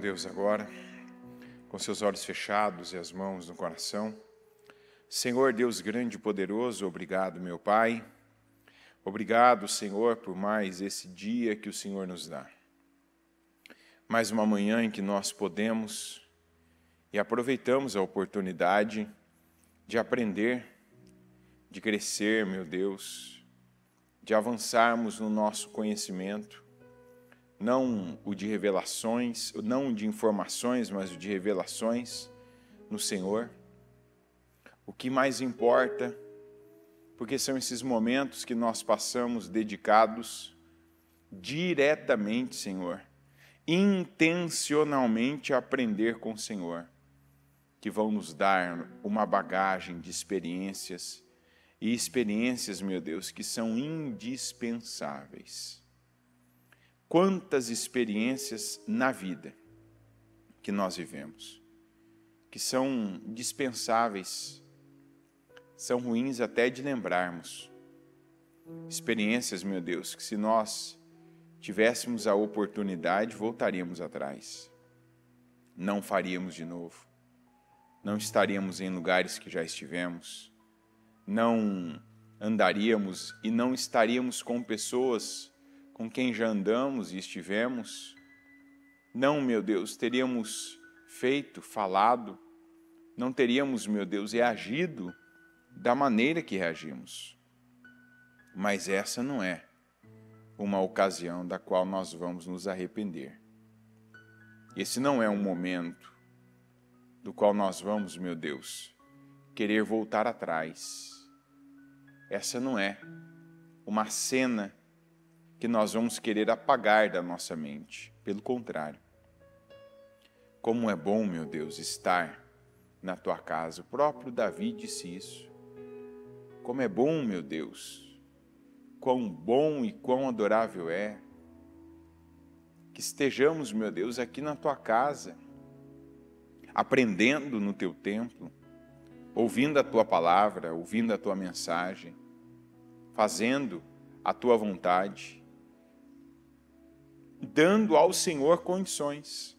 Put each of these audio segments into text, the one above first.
Deus agora, com seus olhos fechados e as mãos no coração. Senhor Deus grande e poderoso, obrigado, meu Pai. Obrigado, Senhor, por mais esse dia que o Senhor nos dá. Mais uma manhã em que nós podemos e aproveitamos a oportunidade de aprender, de crescer, meu Deus, de avançarmos no nosso conhecimento não o de revelações, não de informações, mas o de revelações no Senhor. O que mais importa, porque são esses momentos que nós passamos dedicados diretamente, Senhor, intencionalmente a aprender com o Senhor, que vão nos dar uma bagagem de experiências e experiências, meu Deus, que são indispensáveis quantas experiências na vida que nós vivemos, que são dispensáveis, são ruins até de lembrarmos. Experiências, meu Deus, que se nós tivéssemos a oportunidade, voltaríamos atrás. Não faríamos de novo. Não estaríamos em lugares que já estivemos. Não andaríamos e não estaríamos com pessoas com quem já andamos e estivemos. Não, meu Deus, teríamos feito, falado, não teríamos, meu Deus, reagido é da maneira que reagimos. Mas essa não é uma ocasião da qual nós vamos nos arrepender. Esse não é um momento do qual nós vamos, meu Deus, querer voltar atrás. Essa não é uma cena que nós vamos querer apagar da nossa mente. Pelo contrário. Como é bom, meu Deus, estar na tua casa. O próprio Davi disse isso. Como é bom, meu Deus. Quão bom e quão adorável é que estejamos, meu Deus, aqui na tua casa, aprendendo no teu templo, ouvindo a tua palavra, ouvindo a tua mensagem, fazendo a tua vontade dando ao Senhor condições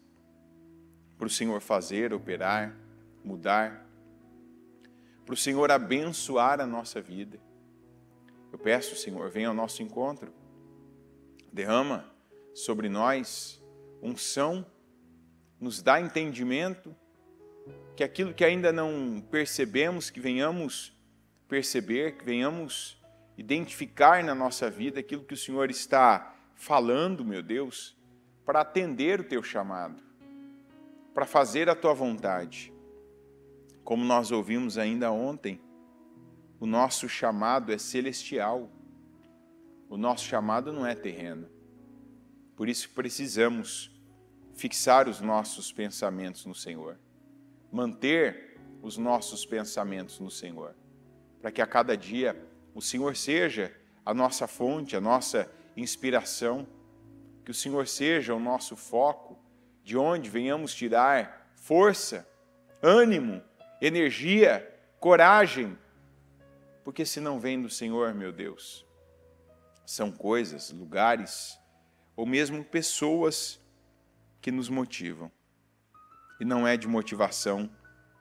para o Senhor fazer, operar, mudar, para o Senhor abençoar a nossa vida. Eu peço, Senhor, venha ao nosso encontro, derrama sobre nós unção, nos dá entendimento, que aquilo que ainda não percebemos, que venhamos perceber, que venhamos identificar na nossa vida aquilo que o Senhor está falando, meu Deus, para atender o teu chamado, para fazer a tua vontade. Como nós ouvimos ainda ontem, o nosso chamado é celestial. O nosso chamado não é terreno. Por isso precisamos fixar os nossos pensamentos no Senhor, manter os nossos pensamentos no Senhor, para que a cada dia o Senhor seja a nossa fonte, a nossa inspiração. Que o Senhor seja o nosso foco, de onde venhamos tirar força, ânimo, energia, coragem, porque se não vem do Senhor, meu Deus, são coisas, lugares ou mesmo pessoas que nos motivam. E não é de motivação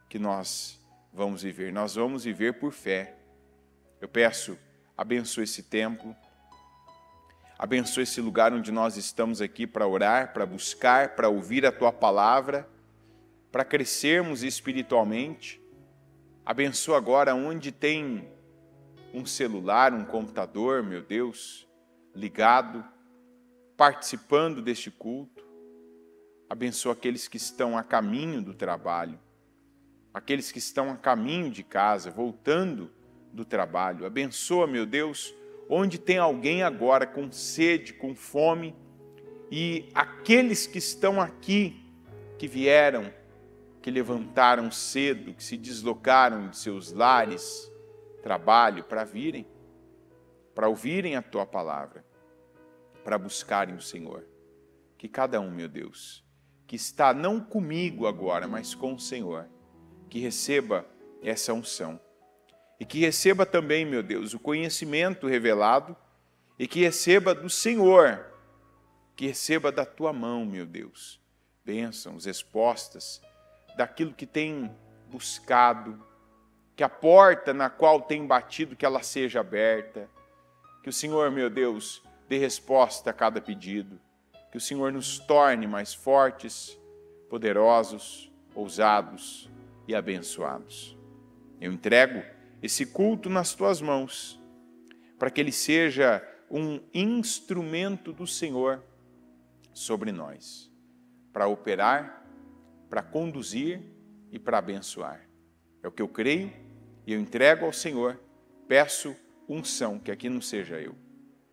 que nós vamos viver, nós vamos viver por fé. Eu peço, abençoe esse templo Abençoa esse lugar onde nós estamos aqui para orar, para buscar, para ouvir a tua palavra, para crescermos espiritualmente. Abençoa agora onde tem um celular, um computador, meu Deus, ligado, participando deste culto. Abençoa aqueles que estão a caminho do trabalho, aqueles que estão a caminho de casa, voltando do trabalho. Abençoa, meu Deus, onde tem alguém agora com sede, com fome, e aqueles que estão aqui, que vieram, que levantaram cedo, que se deslocaram de seus lares, trabalho, para virem, para ouvirem a tua palavra, para buscarem o Senhor. Que cada um, meu Deus, que está não comigo agora, mas com o Senhor, que receba essa unção e que receba também, meu Deus, o conhecimento revelado e que receba do Senhor, que receba da tua mão, meu Deus, bênçãos, respostas daquilo que tem buscado, que a porta na qual tem batido que ela seja aberta, que o Senhor, meu Deus, dê resposta a cada pedido, que o Senhor nos torne mais fortes, poderosos, ousados e abençoados. Eu entrego esse culto nas tuas mãos, para que ele seja um instrumento do Senhor sobre nós, para operar, para conduzir e para abençoar. É o que eu creio e eu entrego ao Senhor. Peço unção, que aqui não seja eu,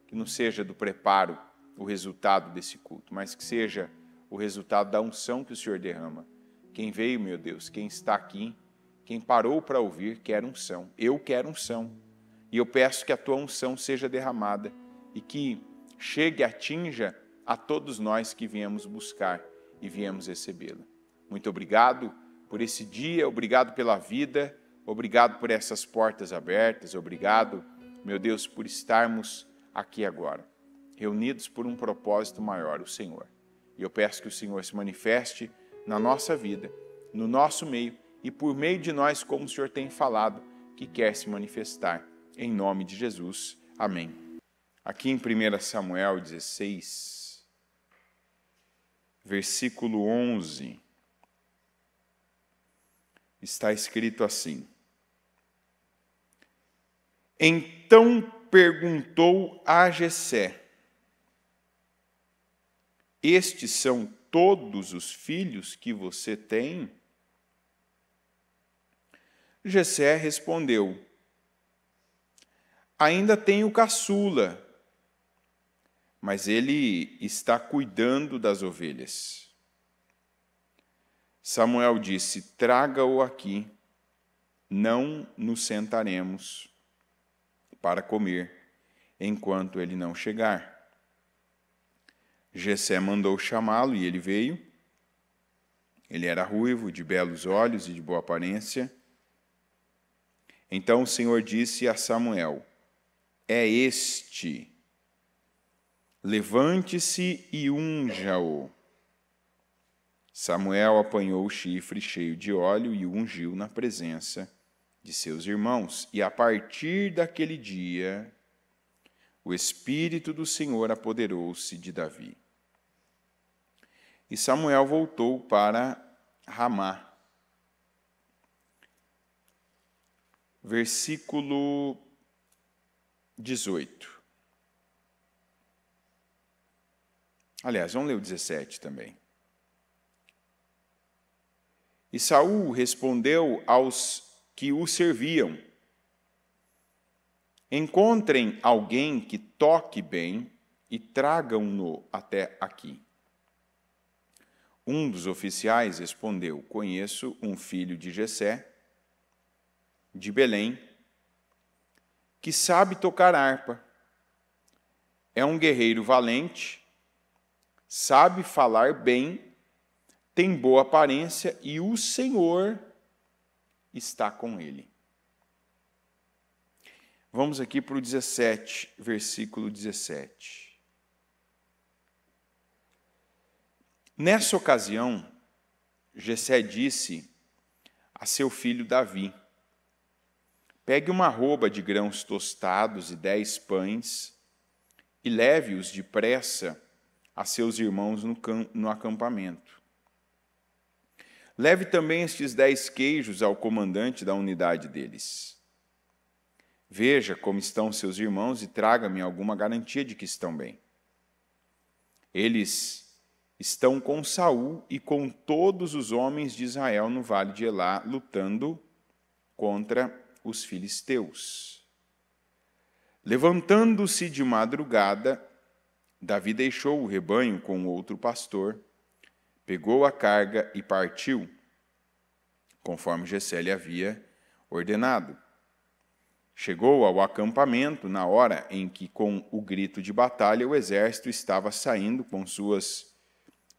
que não seja do preparo o resultado desse culto, mas que seja o resultado da unção que o Senhor derrama. Quem veio, meu Deus, quem está aqui quem parou para ouvir quer unção. Eu quero unção. E eu peço que a tua unção seja derramada e que chegue, atinja a todos nós que viemos buscar e viemos recebê-la. Muito obrigado por esse dia, obrigado pela vida, obrigado por essas portas abertas, obrigado, meu Deus, por estarmos aqui agora, reunidos por um propósito maior, o Senhor. E eu peço que o Senhor se manifeste na nossa vida, no nosso meio e por meio de nós, como o Senhor tem falado, que quer se manifestar. Em nome de Jesus. Amém. Aqui em 1 Samuel 16, versículo 11, está escrito assim: Então perguntou a Jessé: Estes são todos os filhos que você tem? Jessé respondeu: Ainda tenho caçula, mas ele está cuidando das ovelhas. Samuel disse: Traga-o aqui, não nos sentaremos para comer enquanto ele não chegar. Jessé mandou chamá-lo e ele veio. Ele era ruivo, de belos olhos e de boa aparência. Então o Senhor disse a Samuel: É este. Levante-se e unja-o. Samuel apanhou o chifre cheio de óleo e o ungiu na presença de seus irmãos. E a partir daquele dia, o Espírito do Senhor apoderou-se de Davi. E Samuel voltou para Ramá versículo 18. Aliás, vamos ler o 17 também. E Saul respondeu aos que o serviam: Encontrem alguém que toque bem e tragam-no até aqui. Um dos oficiais respondeu: Conheço um filho de Jessé, de Belém, que sabe tocar harpa. É um guerreiro valente, sabe falar bem, tem boa aparência e o Senhor está com ele. Vamos aqui para o 17, versículo 17. Nessa ocasião, Jessé disse a seu filho Davi: Pegue uma roupa de grãos tostados e dez pães e leve-os depressa a seus irmãos no, no acampamento. Leve também estes dez queijos ao comandante da unidade deles. Veja como estão seus irmãos e traga-me alguma garantia de que estão bem. Eles estão com Saul e com todos os homens de Israel no vale de Elá, lutando contra os filisteus. Levantando-se de madrugada, Davi deixou o rebanho com outro pastor, pegou a carga e partiu, conforme Gessé lhe havia ordenado. Chegou ao acampamento na hora em que, com o grito de batalha, o exército estava saindo com suas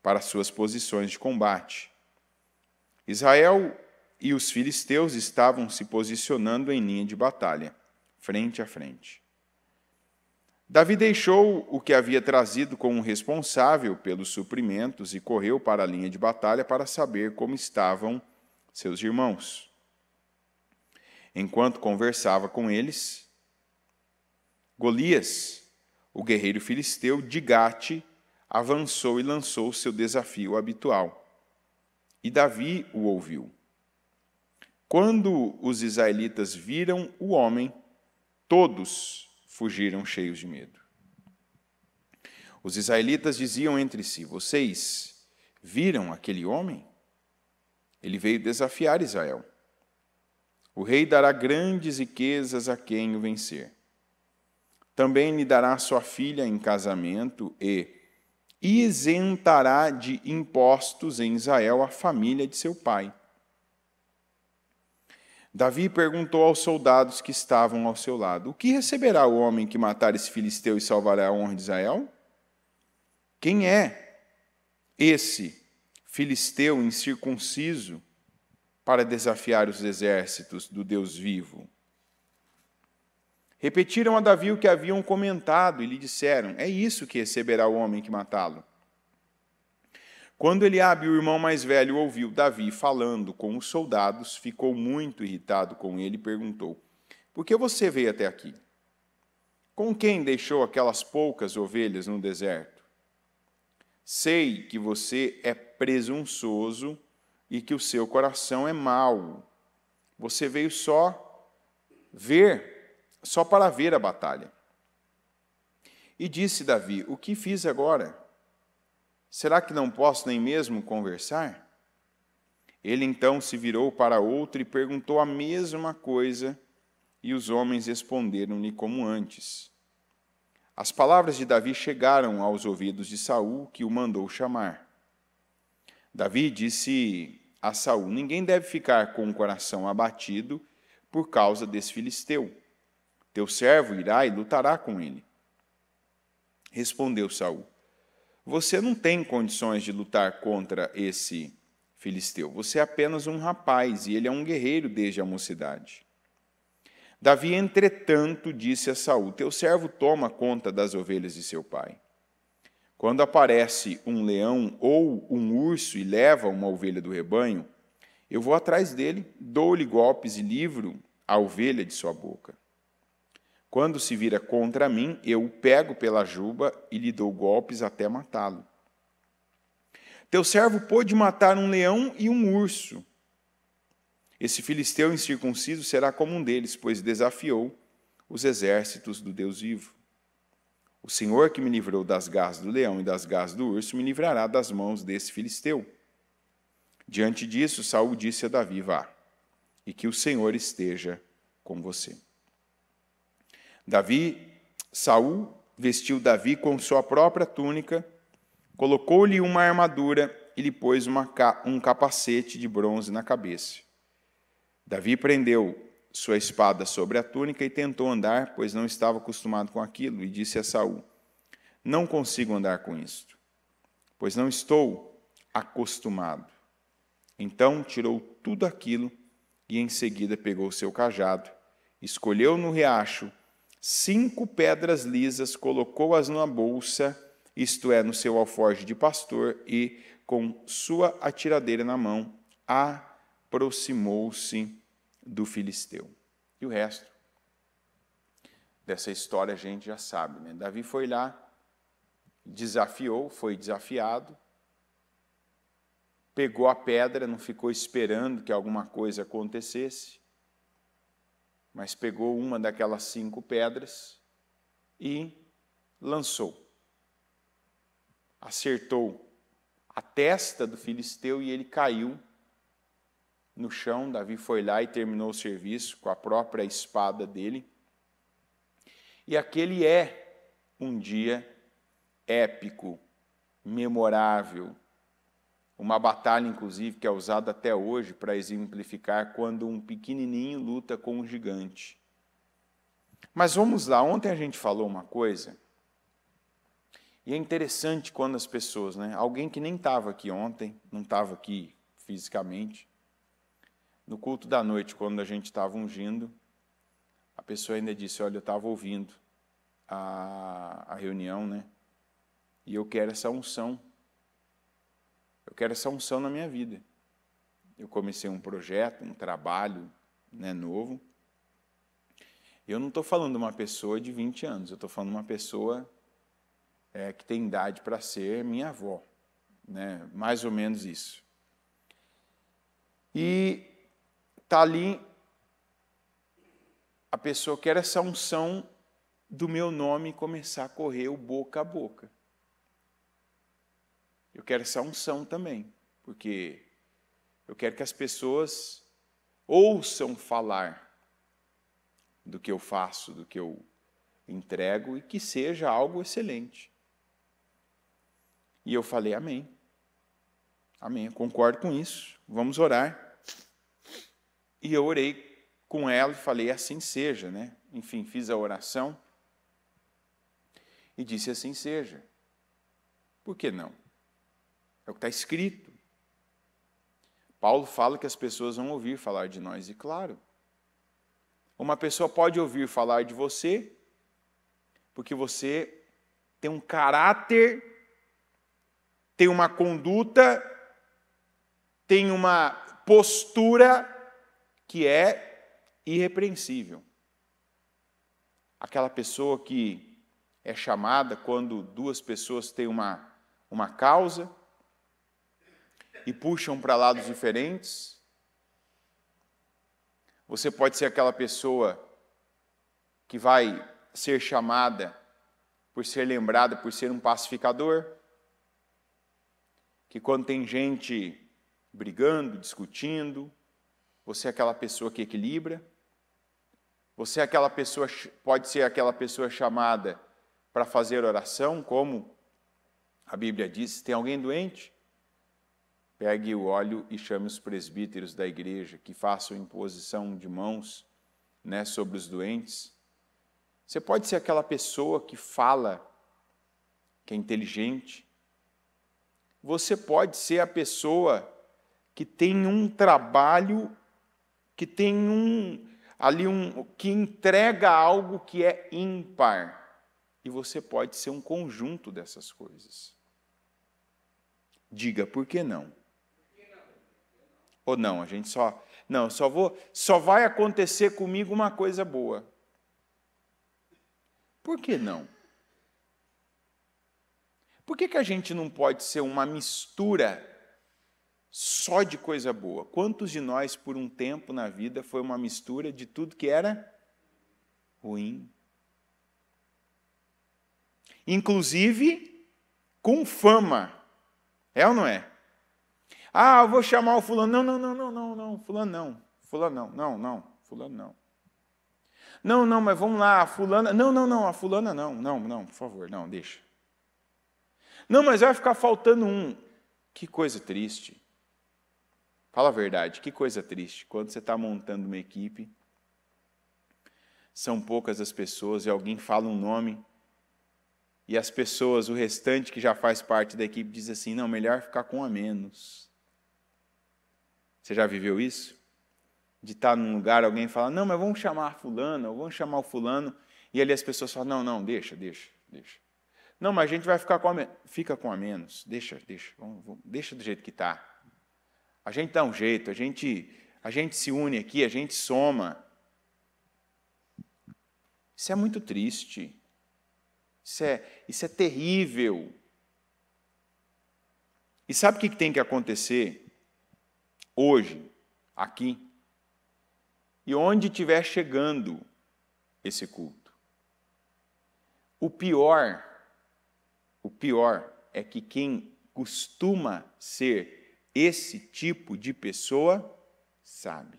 para suas posições de combate. Israel e os filisteus estavam se posicionando em linha de batalha, frente a frente. Davi deixou o que havia trazido como responsável pelos suprimentos e correu para a linha de batalha para saber como estavam seus irmãos. Enquanto conversava com eles, Golias, o guerreiro filisteu de Gate, avançou e lançou seu desafio habitual. E Davi o ouviu. Quando os israelitas viram o homem, todos fugiram cheios de medo. Os israelitas diziam entre si: Vocês viram aquele homem? Ele veio desafiar Israel. O rei dará grandes riquezas a quem o vencer. Também lhe dará sua filha em casamento e isentará de impostos em Israel a família de seu pai Davi perguntou aos soldados que estavam ao seu lado: O que receberá o homem que matar esse filisteu e salvará a honra de Israel? Quem é esse filisteu incircunciso para desafiar os exércitos do Deus vivo? Repetiram a Davi o que haviam comentado e lhe disseram: É isso que receberá o homem que matá-lo. Quando Eliabe, o irmão mais velho, ouviu Davi falando com os soldados, ficou muito irritado com ele e perguntou: Por que você veio até aqui? Com quem deixou aquelas poucas ovelhas no deserto? Sei que você é presunçoso e que o seu coração é mau. Você veio só ver, só para ver a batalha. E disse Davi: O que fiz agora? Será que não posso nem mesmo conversar? Ele então se virou para outro e perguntou a mesma coisa, e os homens responderam-lhe como antes. As palavras de Davi chegaram aos ouvidos de Saul, que o mandou chamar. Davi disse a Saul: Ninguém deve ficar com o coração abatido por causa desse filisteu. Teu servo irá e lutará com ele. Respondeu Saul: você não tem condições de lutar contra esse filisteu. Você é apenas um rapaz e ele é um guerreiro desde a mocidade. Davi, entretanto, disse a Saul: Teu servo toma conta das ovelhas de seu pai. Quando aparece um leão ou um urso e leva uma ovelha do rebanho, eu vou atrás dele, dou-lhe golpes e livro a ovelha de sua boca. Quando se vira contra mim, eu o pego pela juba e lhe dou golpes até matá-lo. Teu servo pôde matar um leão e um urso. Esse filisteu incircunciso será como um deles, pois desafiou os exércitos do Deus vivo. O Senhor que me livrou das garras do leão e das garras do urso me livrará das mãos desse filisteu. Diante disso, Saul disse a Davi: Vá, e que o Senhor esteja com você. Davi, Saul vestiu Davi com sua própria túnica, colocou-lhe uma armadura e lhe pôs uma, um capacete de bronze na cabeça. Davi prendeu sua espada sobre a túnica e tentou andar, pois não estava acostumado com aquilo, e disse a Saul: Não consigo andar com isto, pois não estou acostumado. Então tirou tudo aquilo e em seguida pegou seu cajado, escolheu no riacho Cinco pedras lisas colocou-as na bolsa, isto é, no seu alforje de pastor, e, com sua atiradeira na mão, aproximou-se do filisteu. E o resto dessa história a gente já sabe. Né? Davi foi lá, desafiou, foi desafiado, pegou a pedra, não ficou esperando que alguma coisa acontecesse, mas pegou uma daquelas cinco pedras e lançou. Acertou a testa do filisteu e ele caiu no chão. Davi foi lá e terminou o serviço com a própria espada dele. E aquele é um dia épico, memorável, uma batalha, inclusive, que é usada até hoje para exemplificar quando um pequenininho luta com um gigante. Mas vamos lá, ontem a gente falou uma coisa, e é interessante quando as pessoas, né? Alguém que nem estava aqui ontem, não estava aqui fisicamente, no culto da noite, quando a gente estava ungindo, a pessoa ainda disse: Olha, eu estava ouvindo a, a reunião, né? E eu quero essa unção eu quero essa unção na minha vida. Eu comecei um projeto, um trabalho né, novo. Eu não estou falando de uma pessoa de 20 anos, eu estou falando de uma pessoa é, que tem idade para ser minha avó. Né? Mais ou menos isso. E está ali, a pessoa quer essa unção do meu nome começar a correr o boca a boca. Eu quero essa unção também, porque eu quero que as pessoas ouçam falar do que eu faço, do que eu entrego e que seja algo excelente. E eu falei, Amém. Amém. Eu concordo com isso. Vamos orar. E eu orei com ela e falei, assim seja, né? Enfim, fiz a oração e disse, assim seja. Por que não? É o que está escrito. Paulo fala que as pessoas vão ouvir falar de nós, e claro. Uma pessoa pode ouvir falar de você, porque você tem um caráter, tem uma conduta, tem uma postura que é irrepreensível. Aquela pessoa que é chamada quando duas pessoas têm uma, uma causa e puxam para lados diferentes. Você pode ser aquela pessoa que vai ser chamada por ser lembrada por ser um pacificador, que quando tem gente brigando, discutindo, você é aquela pessoa que equilibra. Você é aquela pessoa pode ser aquela pessoa chamada para fazer oração, como a Bíblia diz, tem alguém doente, Pegue o óleo e chame os presbíteros da igreja, que façam imposição de mãos né, sobre os doentes. Você pode ser aquela pessoa que fala, que é inteligente. Você pode ser a pessoa que tem um trabalho, que tem um ali um que entrega algo que é ímpar. E você pode ser um conjunto dessas coisas. Diga por que não? Ou não, a gente só. Não, só vou. Só vai acontecer comigo uma coisa boa. Por que não? Por que, que a gente não pode ser uma mistura só de coisa boa? Quantos de nós, por um tempo na vida, foi uma mistura de tudo que era ruim? Inclusive com fama. É ou não é? Ah, eu vou chamar o fulano. Não, não, não, não, não, não. Fulano não. Fulano não. Não, não. Fulano não. Não, não, mas vamos lá, a fulana. Não, não, não, a fulana não. Não, não, por favor, não, deixa. Não, mas vai ficar faltando um. Que coisa triste. Fala a verdade, que coisa triste. Quando você está montando uma equipe, são poucas as pessoas e alguém fala um nome e as pessoas, o restante que já faz parte da equipe, diz assim: não, melhor ficar com a menos. Você já viveu isso? De estar num lugar, alguém fala, não, mas vamos chamar fulano, vamos chamar o fulano, e ali as pessoas falam, não, não, deixa, deixa, deixa. Não, mas a gente vai ficar com a, fica com a menos, deixa, deixa, vamos, vamos, deixa do jeito que está. A gente dá um jeito, a gente, a gente se une aqui, a gente soma. Isso é muito triste. Isso é, isso é terrível. E sabe o que tem que acontecer? hoje, aqui, e onde estiver chegando esse culto. O pior, o pior é que quem costuma ser esse tipo de pessoa sabe.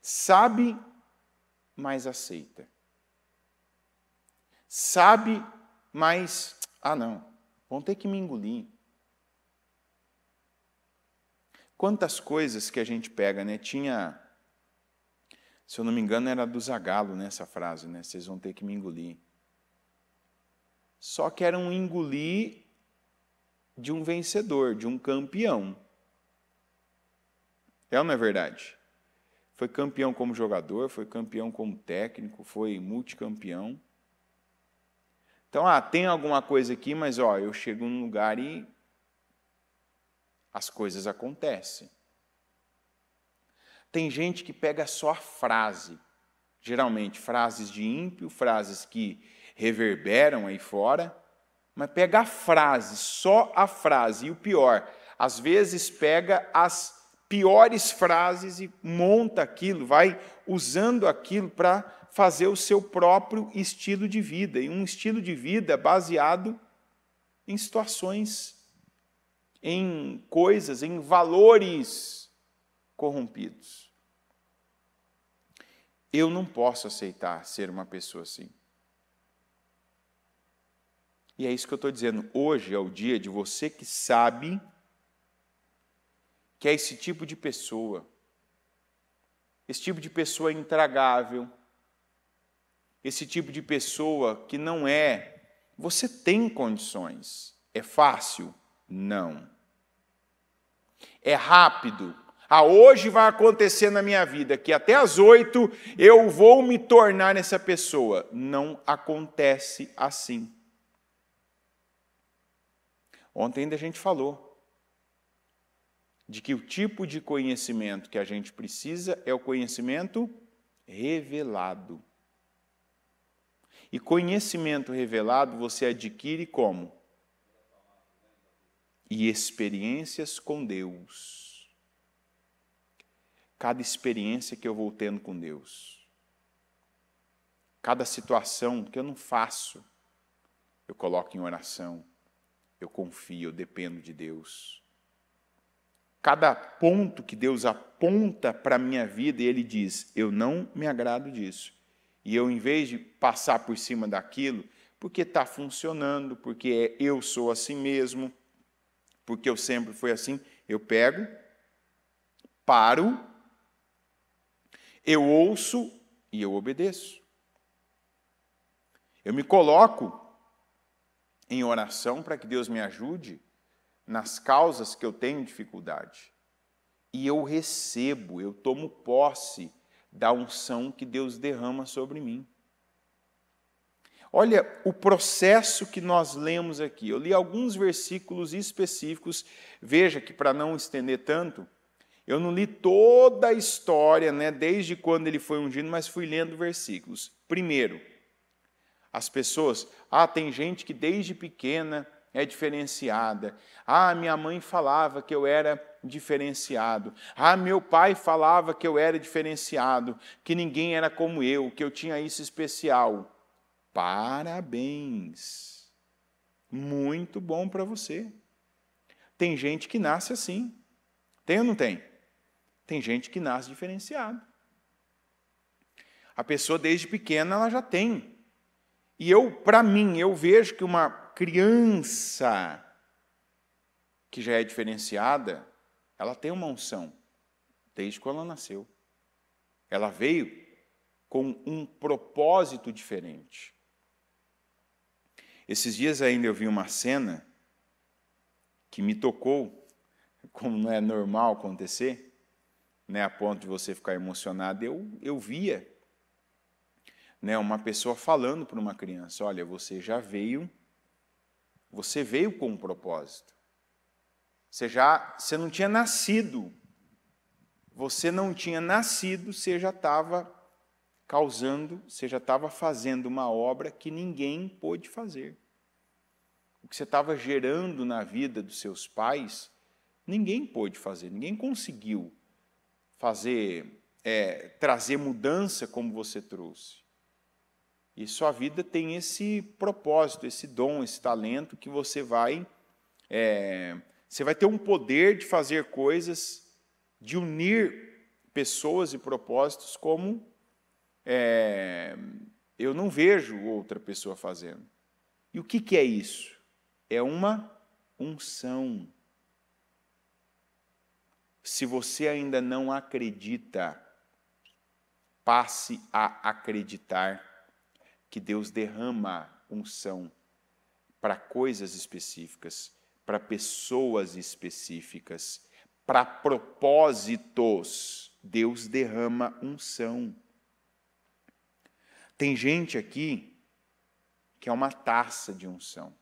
Sabe, mas aceita. Sabe, mas ah não, vão ter que me engolir. Quantas coisas que a gente pega, né? Tinha, se eu não me engano, era do Zagalo nessa né, frase, né? Vocês vão ter que me engolir. Só que era um engolir de um vencedor, de um campeão. É ou não é verdade? Foi campeão como jogador, foi campeão como técnico, foi multicampeão. Então, ah, tem alguma coisa aqui, mas ó, eu chego num lugar e as coisas acontecem. Tem gente que pega só a frase, geralmente frases de ímpio, frases que reverberam aí fora, mas pega a frase, só a frase, e o pior, às vezes pega as piores frases e monta aquilo, vai usando aquilo para fazer o seu próprio estilo de vida, e um estilo de vida baseado em situações em coisas, em valores corrompidos. Eu não posso aceitar ser uma pessoa assim. E é isso que eu estou dizendo. Hoje é o dia de você que sabe que é esse tipo de pessoa, esse tipo de pessoa intragável, esse tipo de pessoa que não é. Você tem condições. É fácil? Não é rápido. A ah, hoje vai acontecer na minha vida que até as oito eu vou me tornar essa pessoa. Não acontece assim. Ontem ainda a gente falou de que o tipo de conhecimento que a gente precisa é o conhecimento revelado. E conhecimento revelado você adquire como? e experiências com Deus. Cada experiência que eu vou tendo com Deus, cada situação que eu não faço, eu coloco em oração, eu confio, eu dependo de Deus. Cada ponto que Deus aponta para a minha vida, e Ele diz: Eu não me agrado disso. E eu, em vez de passar por cima daquilo, porque está funcionando, porque é, eu sou assim mesmo, porque eu sempre fui assim, eu pego, paro, eu ouço e eu obedeço. Eu me coloco em oração para que Deus me ajude nas causas que eu tenho dificuldade. E eu recebo, eu tomo posse da unção que Deus derrama sobre mim. Olha o processo que nós lemos aqui. Eu li alguns versículos específicos. Veja que, para não estender tanto, eu não li toda a história, né, desde quando ele foi ungido, mas fui lendo versículos. Primeiro, as pessoas. Ah, tem gente que desde pequena é diferenciada. Ah, minha mãe falava que eu era diferenciado. Ah, meu pai falava que eu era diferenciado, que ninguém era como eu, que eu tinha isso especial. Parabéns! Muito bom para você. Tem gente que nasce assim. Tem ou não tem? Tem gente que nasce diferenciada. A pessoa desde pequena ela já tem. E eu, para mim, eu vejo que uma criança que já é diferenciada, ela tem uma unção desde quando ela nasceu. Ela veio com um propósito diferente. Esses dias ainda eu vi uma cena que me tocou, como não é normal acontecer, né, a ponto de você ficar emocionado. Eu, eu via né, uma pessoa falando para uma criança: Olha, você já veio, você veio com um propósito. Você já você não tinha nascido, você não tinha nascido, você já estava causando, você já estava fazendo uma obra que ninguém pôde fazer. O que você estava gerando na vida dos seus pais, ninguém pôde fazer, ninguém conseguiu fazer, é, trazer mudança como você trouxe. E sua vida tem esse propósito, esse dom, esse talento que você vai. É, você vai ter um poder de fazer coisas, de unir pessoas e propósitos como é, eu não vejo outra pessoa fazendo. E o que, que é isso? É uma unção. Se você ainda não acredita, passe a acreditar que Deus derrama unção para coisas específicas, para pessoas específicas, para propósitos. Deus derrama unção. Tem gente aqui que é uma taça de unção,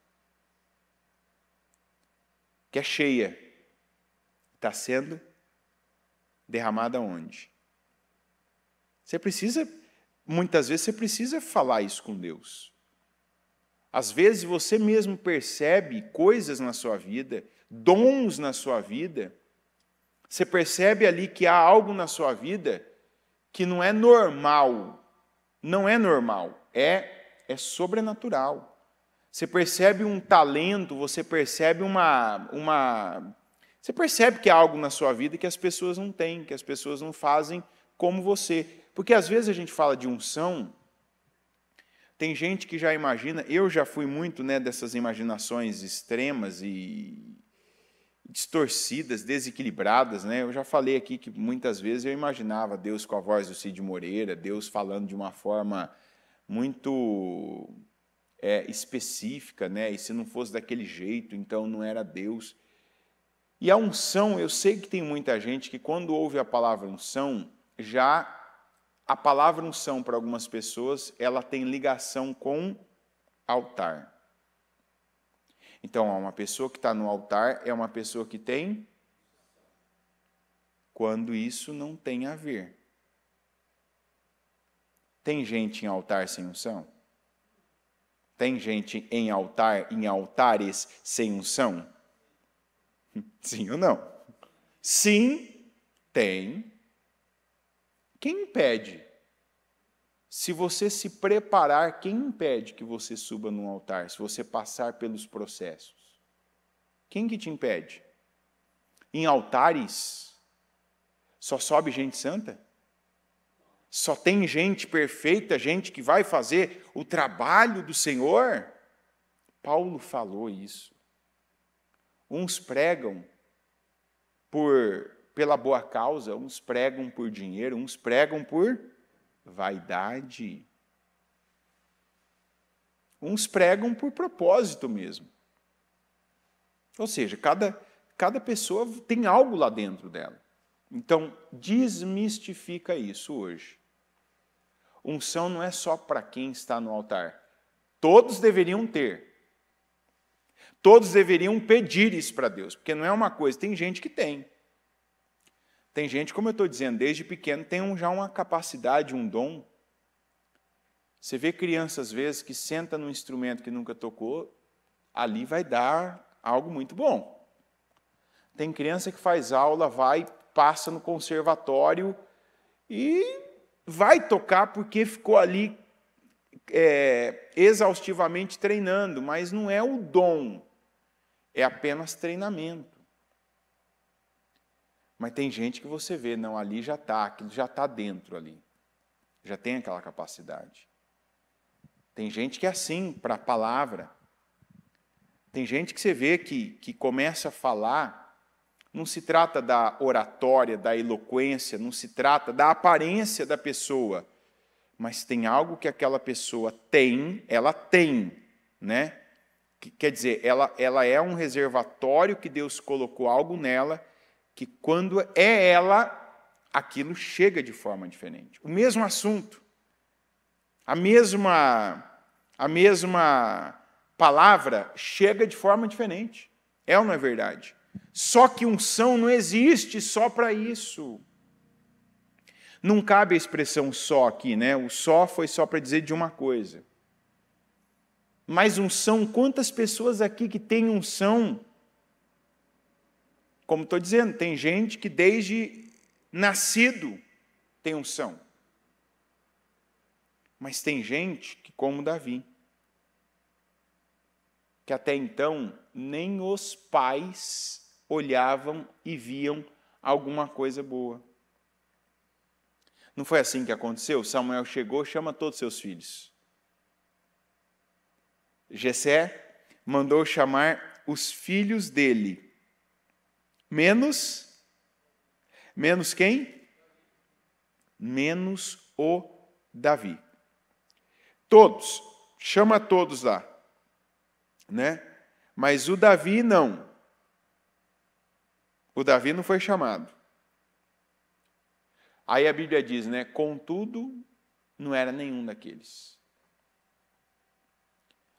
que é cheia, está sendo derramada onde? Você precisa, muitas vezes, você precisa falar isso com Deus. Às vezes você mesmo percebe coisas na sua vida, dons na sua vida. Você percebe ali que há algo na sua vida que não é normal não é normal, é é sobrenatural. Você percebe um talento, você percebe uma uma você percebe que há algo na sua vida que as pessoas não têm, que as pessoas não fazem como você. Porque às vezes a gente fala de unção, tem gente que já imagina, eu já fui muito né, dessas imaginações extremas e distorcidas, desequilibradas, né? Eu já falei aqui que muitas vezes eu imaginava Deus com a voz do Cid Moreira, Deus falando de uma forma muito é, específica, né? E se não fosse daquele jeito, então não era Deus. E a unção, eu sei que tem muita gente que quando ouve a palavra unção, já a palavra unção para algumas pessoas, ela tem ligação com altar. Então, uma pessoa que está no altar é uma pessoa que tem. Quando isso não tem a ver. Tem gente em altar sem unção? Tem gente em altar, em altares sem unção? Sim ou não? Sim, tem. Quem impede? Se você se preparar, quem impede que você suba num altar? Se você passar pelos processos? Quem que te impede? Em altares só sobe gente santa? Só tem gente perfeita, gente que vai fazer o trabalho do Senhor? Paulo falou isso. Uns pregam por pela boa causa, uns pregam por dinheiro, uns pregam por vaidade. Uns pregam por propósito mesmo. Ou seja, cada, cada pessoa tem algo lá dentro dela. Então, desmistifica isso hoje. Unção não é só para quem está no altar. Todos deveriam ter. Todos deveriam pedir isso para Deus, porque não é uma coisa, tem gente que tem. Tem gente, como eu estou dizendo, desde pequeno tem um, já uma capacidade, um dom. Você vê criança, às vezes, que senta num instrumento que nunca tocou, ali vai dar algo muito bom. Tem criança que faz aula, vai, passa no conservatório e vai tocar porque ficou ali é, exaustivamente treinando, mas não é o dom, é apenas treinamento. Mas tem gente que você vê, não, ali já está, aquilo já está dentro ali. Já tem aquela capacidade. Tem gente que é assim para a palavra. Tem gente que você vê que, que começa a falar, não se trata da oratória, da eloquência, não se trata da aparência da pessoa, mas tem algo que aquela pessoa tem, ela tem, né? quer dizer, ela, ela é um reservatório que Deus colocou algo nela que quando é ela, aquilo chega de forma diferente. O mesmo assunto, a mesma a mesma palavra chega de forma diferente. É ou não é verdade? Só que unção não existe só para isso. Não cabe a expressão só aqui, né? O só foi só para dizer de uma coisa. Mas unção, quantas pessoas aqui que têm unção como estou dizendo, tem gente que desde nascido tem unção. Mas tem gente que, como Davi, que até então nem os pais olhavam e viam alguma coisa boa. Não foi assim que aconteceu? Samuel chegou, chama todos seus filhos. Jessé mandou chamar os filhos dele Menos. Menos quem? Menos o Davi. Todos. Chama todos lá. Né? Mas o Davi não. O Davi não foi chamado. Aí a Bíblia diz, né? Contudo, não era nenhum daqueles.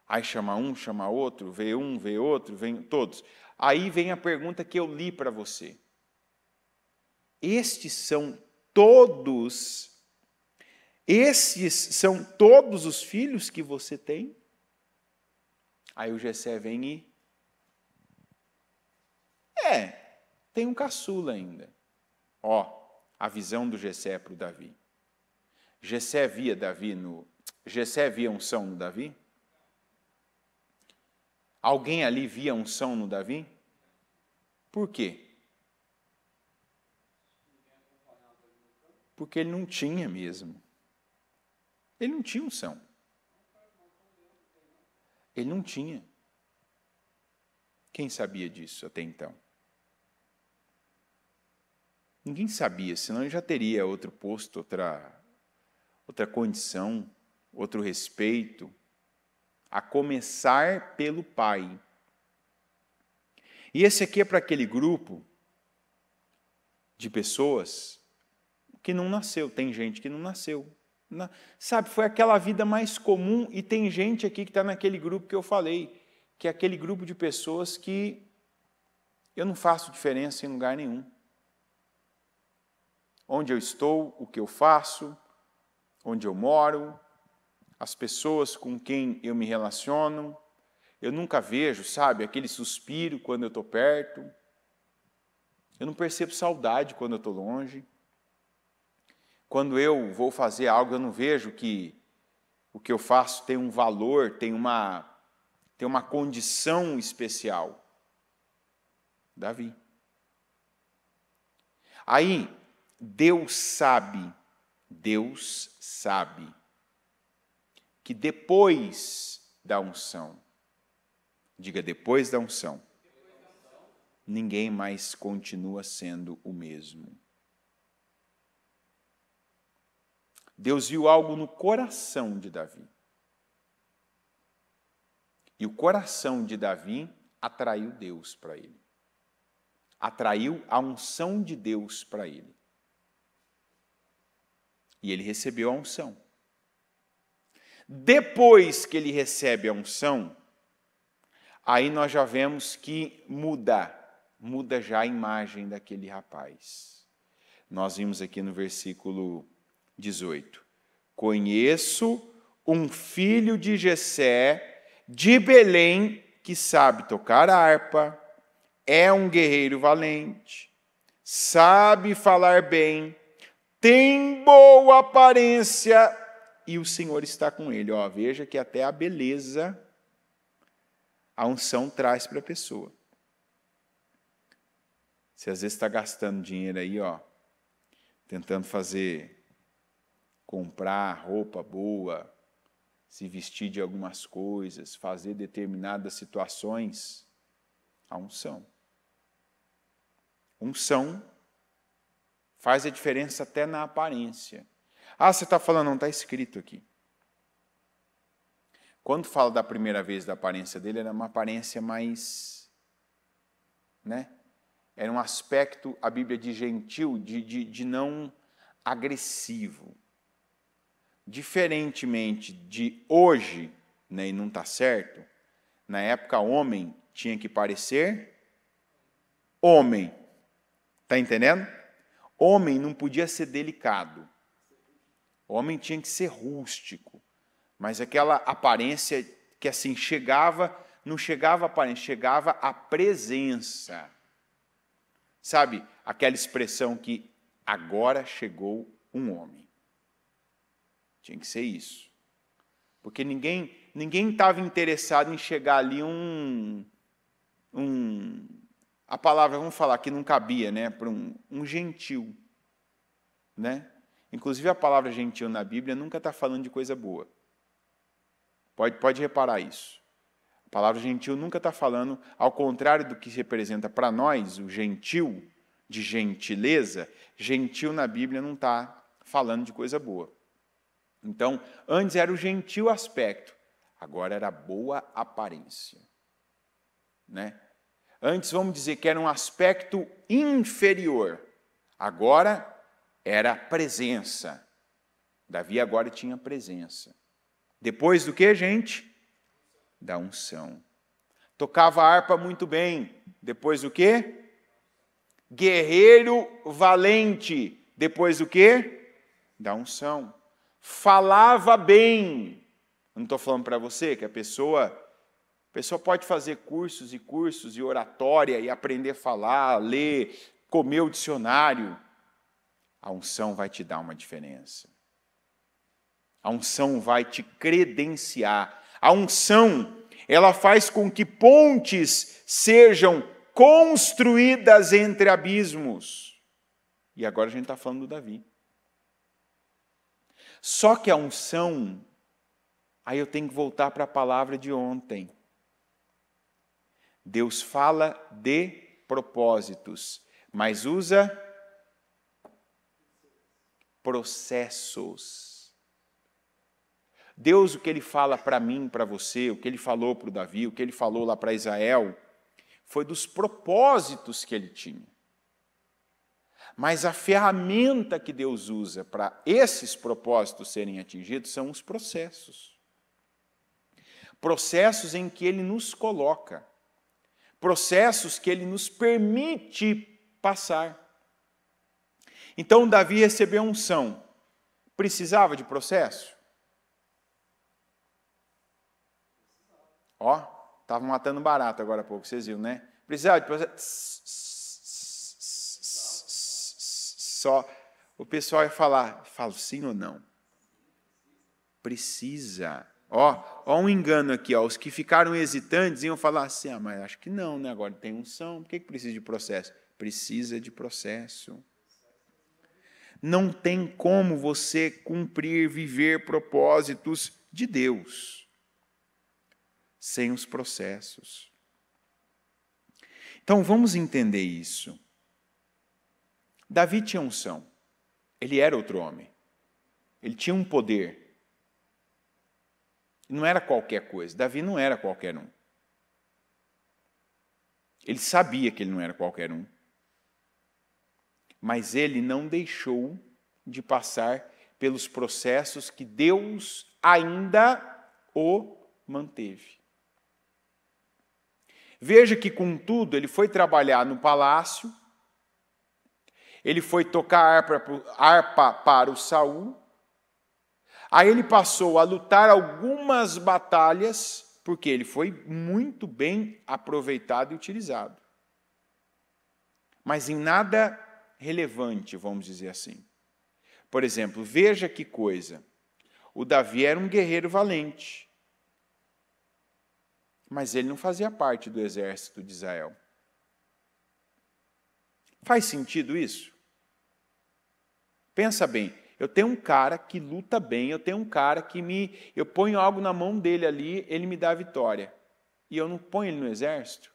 Aí chama um, chama outro, vê um, vê outro, vem todos. Aí vem a pergunta que eu li para você. Estes são todos, estes são todos os filhos que você tem? Aí o Gessé vem e. É, tem um caçula ainda. Ó, a visão do Gessé para o Davi. Gessé via Davi no. Gessé via unção no Davi? Alguém ali via unção no Davi? Por quê? Porque ele não tinha mesmo. Ele não tinha unção. Ele não tinha. Quem sabia disso até então? Ninguém sabia, senão ele já teria outro posto, outra, outra condição, outro respeito, a começar pelo Pai. E esse aqui é para aquele grupo de pessoas que não nasceu, tem gente que não nasceu. Na, sabe, foi aquela vida mais comum e tem gente aqui que está naquele grupo que eu falei, que é aquele grupo de pessoas que eu não faço diferença em lugar nenhum. Onde eu estou, o que eu faço, onde eu moro, as pessoas com quem eu me relaciono. Eu nunca vejo, sabe, aquele suspiro quando eu estou perto. Eu não percebo saudade quando eu estou longe. Quando eu vou fazer algo, eu não vejo que o que eu faço tem um valor, tem uma, tem uma condição especial. Davi. Aí, Deus sabe, Deus sabe que depois da unção, diga depois da unção, ninguém mais continua sendo o mesmo. Deus viu algo no coração de Davi. E o coração de Davi atraiu Deus para ele. Atraiu a unção de Deus para ele. E ele recebeu a unção. Depois que ele recebe a unção, aí nós já vemos que muda, muda já a imagem daquele rapaz. Nós vimos aqui no versículo 18: Conheço um filho de Jessé, de Belém, que sabe tocar a harpa, é um guerreiro valente, sabe falar bem, tem boa aparência e o Senhor está com ele. Ó, veja que até a beleza a unção traz para a pessoa. Você às vezes está gastando dinheiro aí, ó, tentando fazer, comprar roupa boa, se vestir de algumas coisas, fazer determinadas situações, a unção. Unção faz a diferença até na aparência. Ah, você está falando, não está escrito aqui. Quando fala da primeira vez da aparência dele, era uma aparência mais. Né? Era um aspecto, a Bíblia de gentil, de, de, de não agressivo. Diferentemente de hoje, né, e não está certo, na época homem tinha que parecer homem. Está entendendo? Homem não podia ser delicado. O homem tinha que ser rústico, mas aquela aparência que assim chegava, não chegava a aparência, chegava a presença. Sabe aquela expressão que agora chegou um homem? Tinha que ser isso. Porque ninguém ninguém estava interessado em chegar ali um, um a palavra vamos falar que não cabia, né, para um, um gentil, né? Inclusive, a palavra gentil na Bíblia nunca está falando de coisa boa. Pode, pode reparar isso. A palavra gentil nunca está falando, ao contrário do que representa para nós o gentil, de gentileza, gentil na Bíblia não está falando de coisa boa. Então, antes era o gentil aspecto, agora era a boa aparência. Né? Antes, vamos dizer que era um aspecto inferior, agora era presença. Davi agora tinha presença. Depois do que, gente? Da unção. Tocava a harpa muito bem. Depois do que? Guerreiro valente. Depois do que? Da unção. Falava bem. Eu não estou falando para você que a pessoa a pessoa pode fazer cursos e cursos e oratória e aprender a falar, ler, comer o dicionário a unção vai te dar uma diferença. A unção vai te credenciar. A unção, ela faz com que pontes sejam construídas entre abismos. E agora a gente está falando do Davi. Só que a unção, aí eu tenho que voltar para a palavra de ontem. Deus fala de propósitos, mas usa processos. Deus, o que ele fala para mim, para você, o que ele falou para o Davi, o que ele falou lá para Israel, foi dos propósitos que ele tinha. Mas a ferramenta que Deus usa para esses propósitos serem atingidos são os processos. Processos em que ele nos coloca, processos que ele nos permite passar. Então Davi recebeu unção. Precisava de processo? Ó, estava matando barato agora há pouco, vocês viram, né? Precisava de processo. Só o pessoal ia falar, falo sim ou não? Precisa. Ó, ó um engano aqui, ó. Os que ficaram hesitantes iam falar assim, ah, mas acho que não, né? Agora tem unção, por que, que precisa de processo? Precisa de processo não tem como você cumprir, viver propósitos de Deus sem os processos. Então vamos entender isso. Davi tinha unção. Ele era outro homem. Ele tinha um poder. Não era qualquer coisa. Davi não era qualquer um. Ele sabia que ele não era qualquer um mas ele não deixou de passar pelos processos que Deus ainda o manteve. Veja que, contudo, ele foi trabalhar no palácio, ele foi tocar harpa para o Saul, aí ele passou a lutar algumas batalhas, porque ele foi muito bem aproveitado e utilizado. Mas em nada relevante, vamos dizer assim. Por exemplo, veja que coisa. O Davi era um guerreiro valente, mas ele não fazia parte do exército de Israel. Faz sentido isso? Pensa bem, eu tenho um cara que luta bem, eu tenho um cara que me. Eu ponho algo na mão dele ali, ele me dá a vitória. E eu não ponho ele no exército.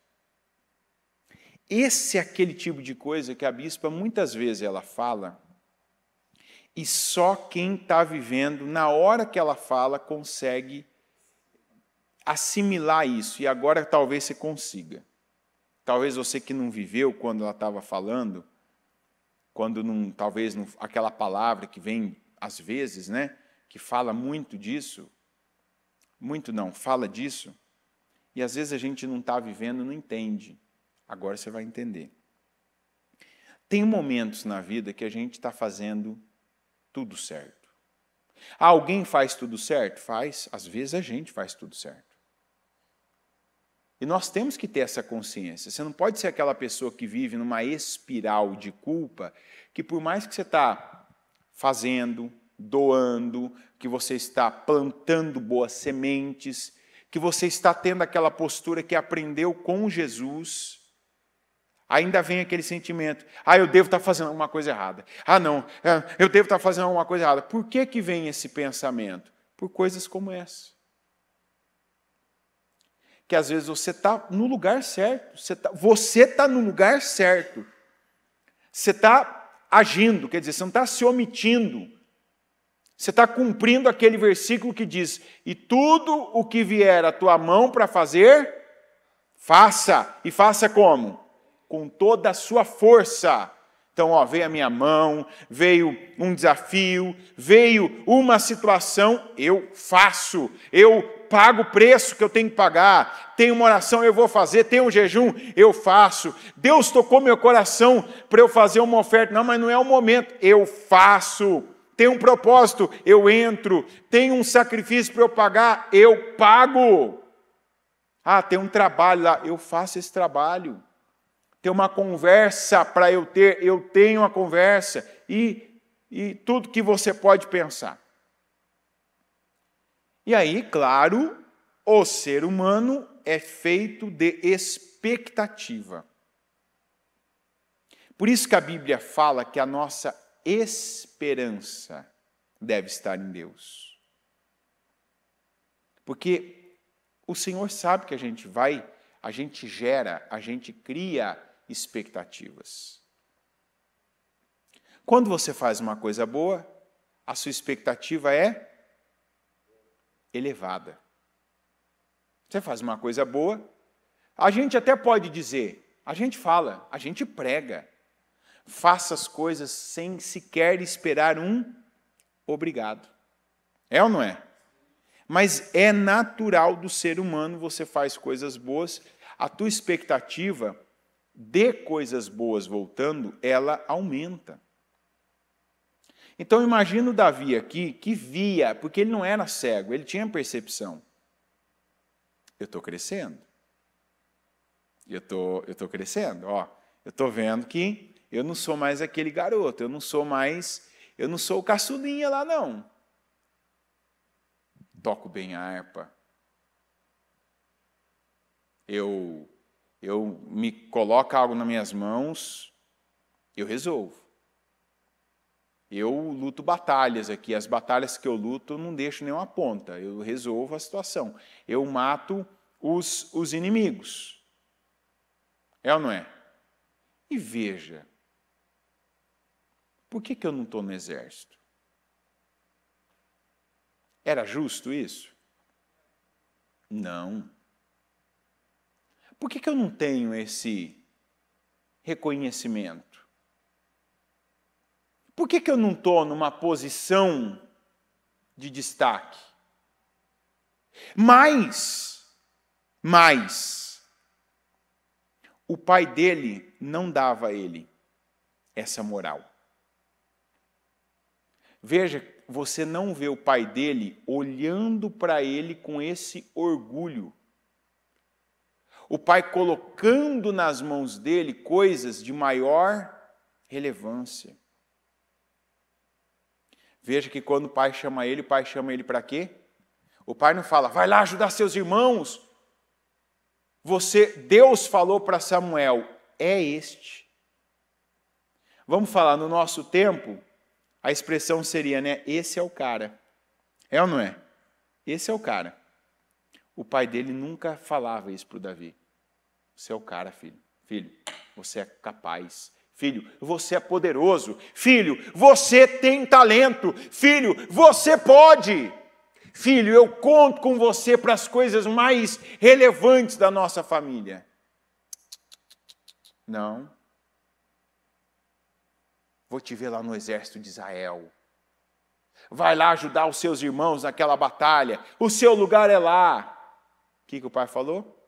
Esse é aquele tipo de coisa que a bispa muitas vezes ela fala e só quem está vivendo na hora que ela fala consegue assimilar isso. E agora talvez você consiga. Talvez você que não viveu quando ela estava falando, quando não, talvez não, aquela palavra que vem às vezes, né, que fala muito disso, muito não, fala disso, e às vezes a gente não está vivendo, não entende. Agora você vai entender. Tem momentos na vida que a gente está fazendo tudo certo. Ah, alguém faz tudo certo? Faz. Às vezes a gente faz tudo certo. E nós temos que ter essa consciência. Você não pode ser aquela pessoa que vive numa espiral de culpa, que por mais que você está fazendo, doando, que você está plantando boas sementes, que você está tendo aquela postura que aprendeu com Jesus, ainda vem aquele sentimento: ah, eu devo estar tá fazendo alguma coisa errada. Ah, não, é, eu devo estar tá fazendo alguma coisa errada. Por que, que vem esse pensamento? Por coisas como essa. Que às vezes você está no lugar certo, você está tá no lugar certo, você está tá agindo, quer dizer, você não está se omitindo, você está cumprindo aquele versículo que diz: E tudo o que vier à tua mão para fazer, faça, e faça como? com toda a sua força. Então, ó, veio a minha mão, veio um desafio, veio uma situação, eu faço, eu pago o preço que eu tenho que pagar, tem uma oração, eu vou fazer, tem um jejum, eu faço. Deus tocou meu coração para eu fazer uma oferta, não, mas não é o momento, eu faço. Tem um propósito, eu entro. Tem um sacrifício para eu pagar, eu pago. Ah, tem um trabalho lá, eu faço esse trabalho ter uma conversa para eu ter, eu tenho a conversa e, e tudo que você pode pensar. E aí, claro, o ser humano é feito de expectativa. Por isso que a Bíblia fala que a nossa esperança deve estar em Deus. Porque o Senhor sabe que a gente vai, a gente gera, a gente cria expectativas. Quando você faz uma coisa boa, a sua expectativa é elevada. Você faz uma coisa boa, a gente até pode dizer, a gente fala, a gente prega, faça as coisas sem sequer esperar um obrigado. É ou não é? Mas é natural do ser humano você faz coisas boas, a tua expectativa de coisas boas voltando, ela aumenta. Então imagina o Davi aqui que via, porque ele não era cego, ele tinha percepção. Eu estou crescendo. Eu tô, estou tô crescendo, ó. Eu estou vendo que eu não sou mais aquele garoto, eu não sou mais, eu não sou o caçulinha lá, não. Toco bem a harpa. Eu eu me coloco algo nas minhas mãos, eu resolvo. Eu luto batalhas aqui. As batalhas que eu luto, não deixo nenhuma ponta. Eu resolvo a situação. Eu mato os, os inimigos. É ou não é? E veja, por que, que eu não estou no exército? Era justo isso? Não. Por que, que eu não tenho esse reconhecimento? Por que, que eu não estou numa posição de destaque? Mas, mas, o pai dele não dava a ele essa moral. Veja, você não vê o pai dele olhando para ele com esse orgulho o Pai colocando nas mãos dele coisas de maior relevância. Veja que quando o Pai chama ele, o Pai chama ele para quê? O Pai não fala, vai lá ajudar seus irmãos. Você, Deus falou para Samuel, é este. Vamos falar no nosso tempo, a expressão seria, né? Esse é o cara. É ou não é? Esse é o cara. O pai dele nunca falava isso para o Davi. Você é o cara, filho. Filho, você é capaz. Filho, você é poderoso. Filho, você tem talento. Filho, você pode. Filho, eu conto com você para as coisas mais relevantes da nossa família. Não. Vou te ver lá no exército de Israel. Vai lá ajudar os seus irmãos naquela batalha. O seu lugar é lá. O que, que o pai falou?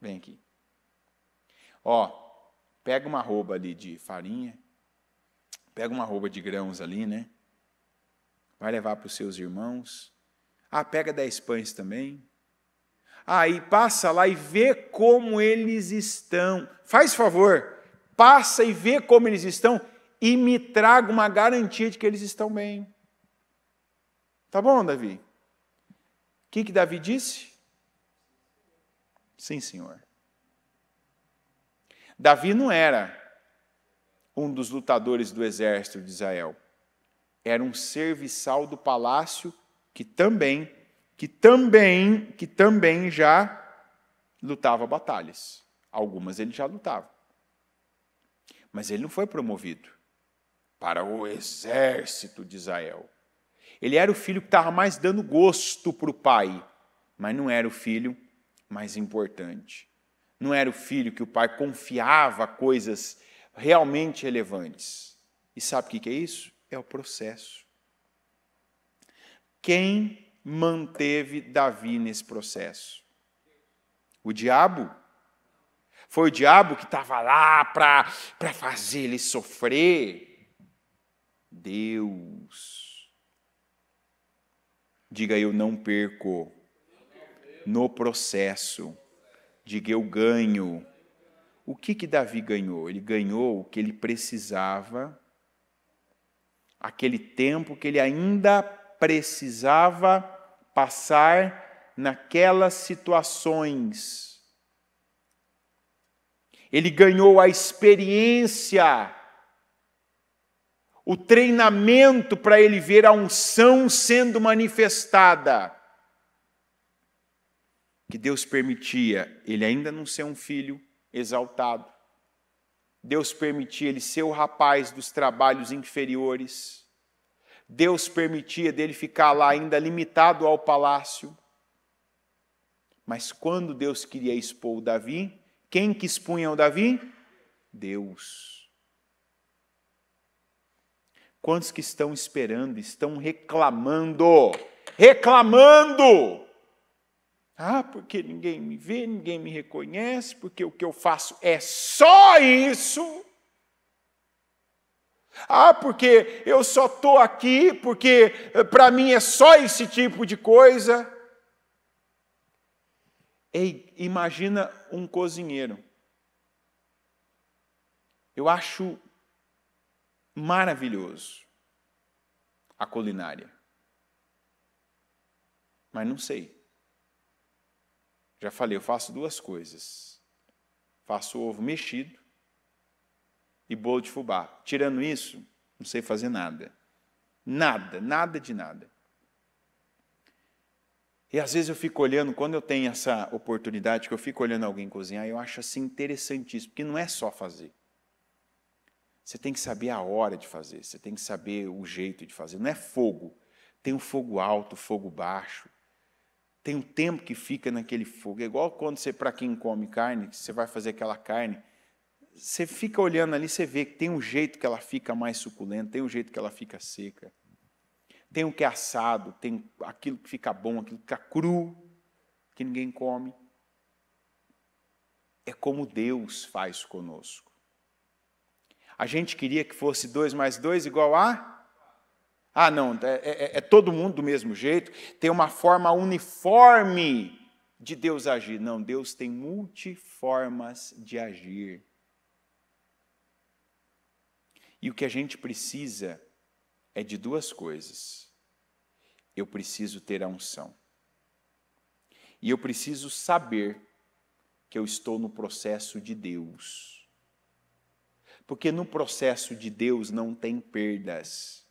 Vem aqui. Ó, pega uma rouba ali de farinha, pega uma rouba de grãos ali, né? Vai levar para os seus irmãos. Ah, pega dez pães também. Aí ah, passa lá e vê como eles estão. Faz favor, passa e vê como eles estão e me traga uma garantia de que eles estão bem. Tá bom, Davi? O que, que Davi disse? Sim, senhor. Davi não era um dos lutadores do exército de Israel. Era um serviçal do palácio que também, que também, que também já lutava batalhas. Algumas ele já lutava. Mas ele não foi promovido para o exército de Israel. Ele era o filho que estava mais dando gosto para o pai, mas não era o filho mais importante. Não era o filho que o pai confiava coisas realmente relevantes. E sabe o que é isso? É o processo. Quem manteve Davi nesse processo? O diabo? Foi o diabo que estava lá para fazer ele sofrer? Deus. Diga eu não perco no processo. Diga eu ganho. O que que Davi ganhou? Ele ganhou o que ele precisava, aquele tempo que ele ainda precisava passar naquelas situações. Ele ganhou a experiência, o treinamento para ele ver a unção sendo manifestada que Deus permitia ele ainda não ser um filho exaltado. Deus permitia ele ser o rapaz dos trabalhos inferiores. Deus permitia dele ficar lá ainda limitado ao palácio. Mas quando Deus queria expor o Davi, quem que expunha o Davi? Deus. Quantos que estão esperando, estão reclamando, reclamando ah, porque ninguém me vê, ninguém me reconhece, porque o que eu faço é só isso. Ah, porque eu só estou aqui, porque eh, para mim é só esse tipo de coisa. Ei, imagina um cozinheiro. Eu acho maravilhoso a culinária. Mas não sei já falei, eu faço duas coisas: faço ovo mexido e bolo de fubá. Tirando isso, não sei fazer nada. Nada, nada de nada. E às vezes eu fico olhando, quando eu tenho essa oportunidade, que eu fico olhando alguém cozinhar, eu acho assim interessantíssimo, porque não é só fazer. Você tem que saber a hora de fazer, você tem que saber o jeito de fazer. Não é fogo. Tem o fogo alto, fogo baixo, tem um tempo que fica naquele fogo. É igual quando você, para quem come carne, você vai fazer aquela carne, você fica olhando ali, você vê que tem um jeito que ela fica mais suculenta, tem um jeito que ela fica seca. Tem o que é assado, tem aquilo que fica bom, aquilo que fica cru, que ninguém come. É como Deus faz conosco. A gente queria que fosse dois mais dois igual a ah, não, é, é, é, é todo mundo do mesmo jeito, tem uma forma uniforme de Deus agir. Não, Deus tem multiformas de agir. E o que a gente precisa é de duas coisas. Eu preciso ter a unção. E eu preciso saber que eu estou no processo de Deus. Porque no processo de Deus não tem perdas.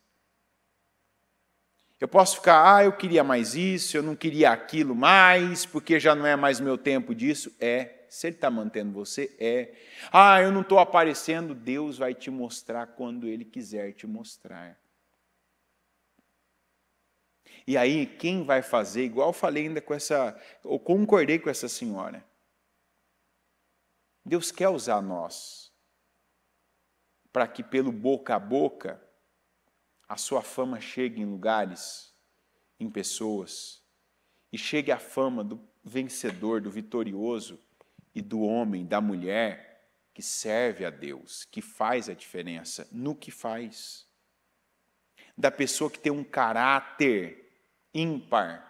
Eu posso ficar, ah, eu queria mais isso, eu não queria aquilo mais, porque já não é mais meu tempo disso. É. Se Ele está mantendo você, é. Ah, eu não estou aparecendo. Deus vai te mostrar quando Ele quiser te mostrar. E aí, quem vai fazer, igual eu falei ainda com essa, ou concordei com essa senhora. Deus quer usar nós para que, pelo boca a boca, a sua fama chegue em lugares, em pessoas, e chegue a fama do vencedor, do vitorioso e do homem, da mulher que serve a Deus, que faz a diferença no que faz. Da pessoa que tem um caráter ímpar,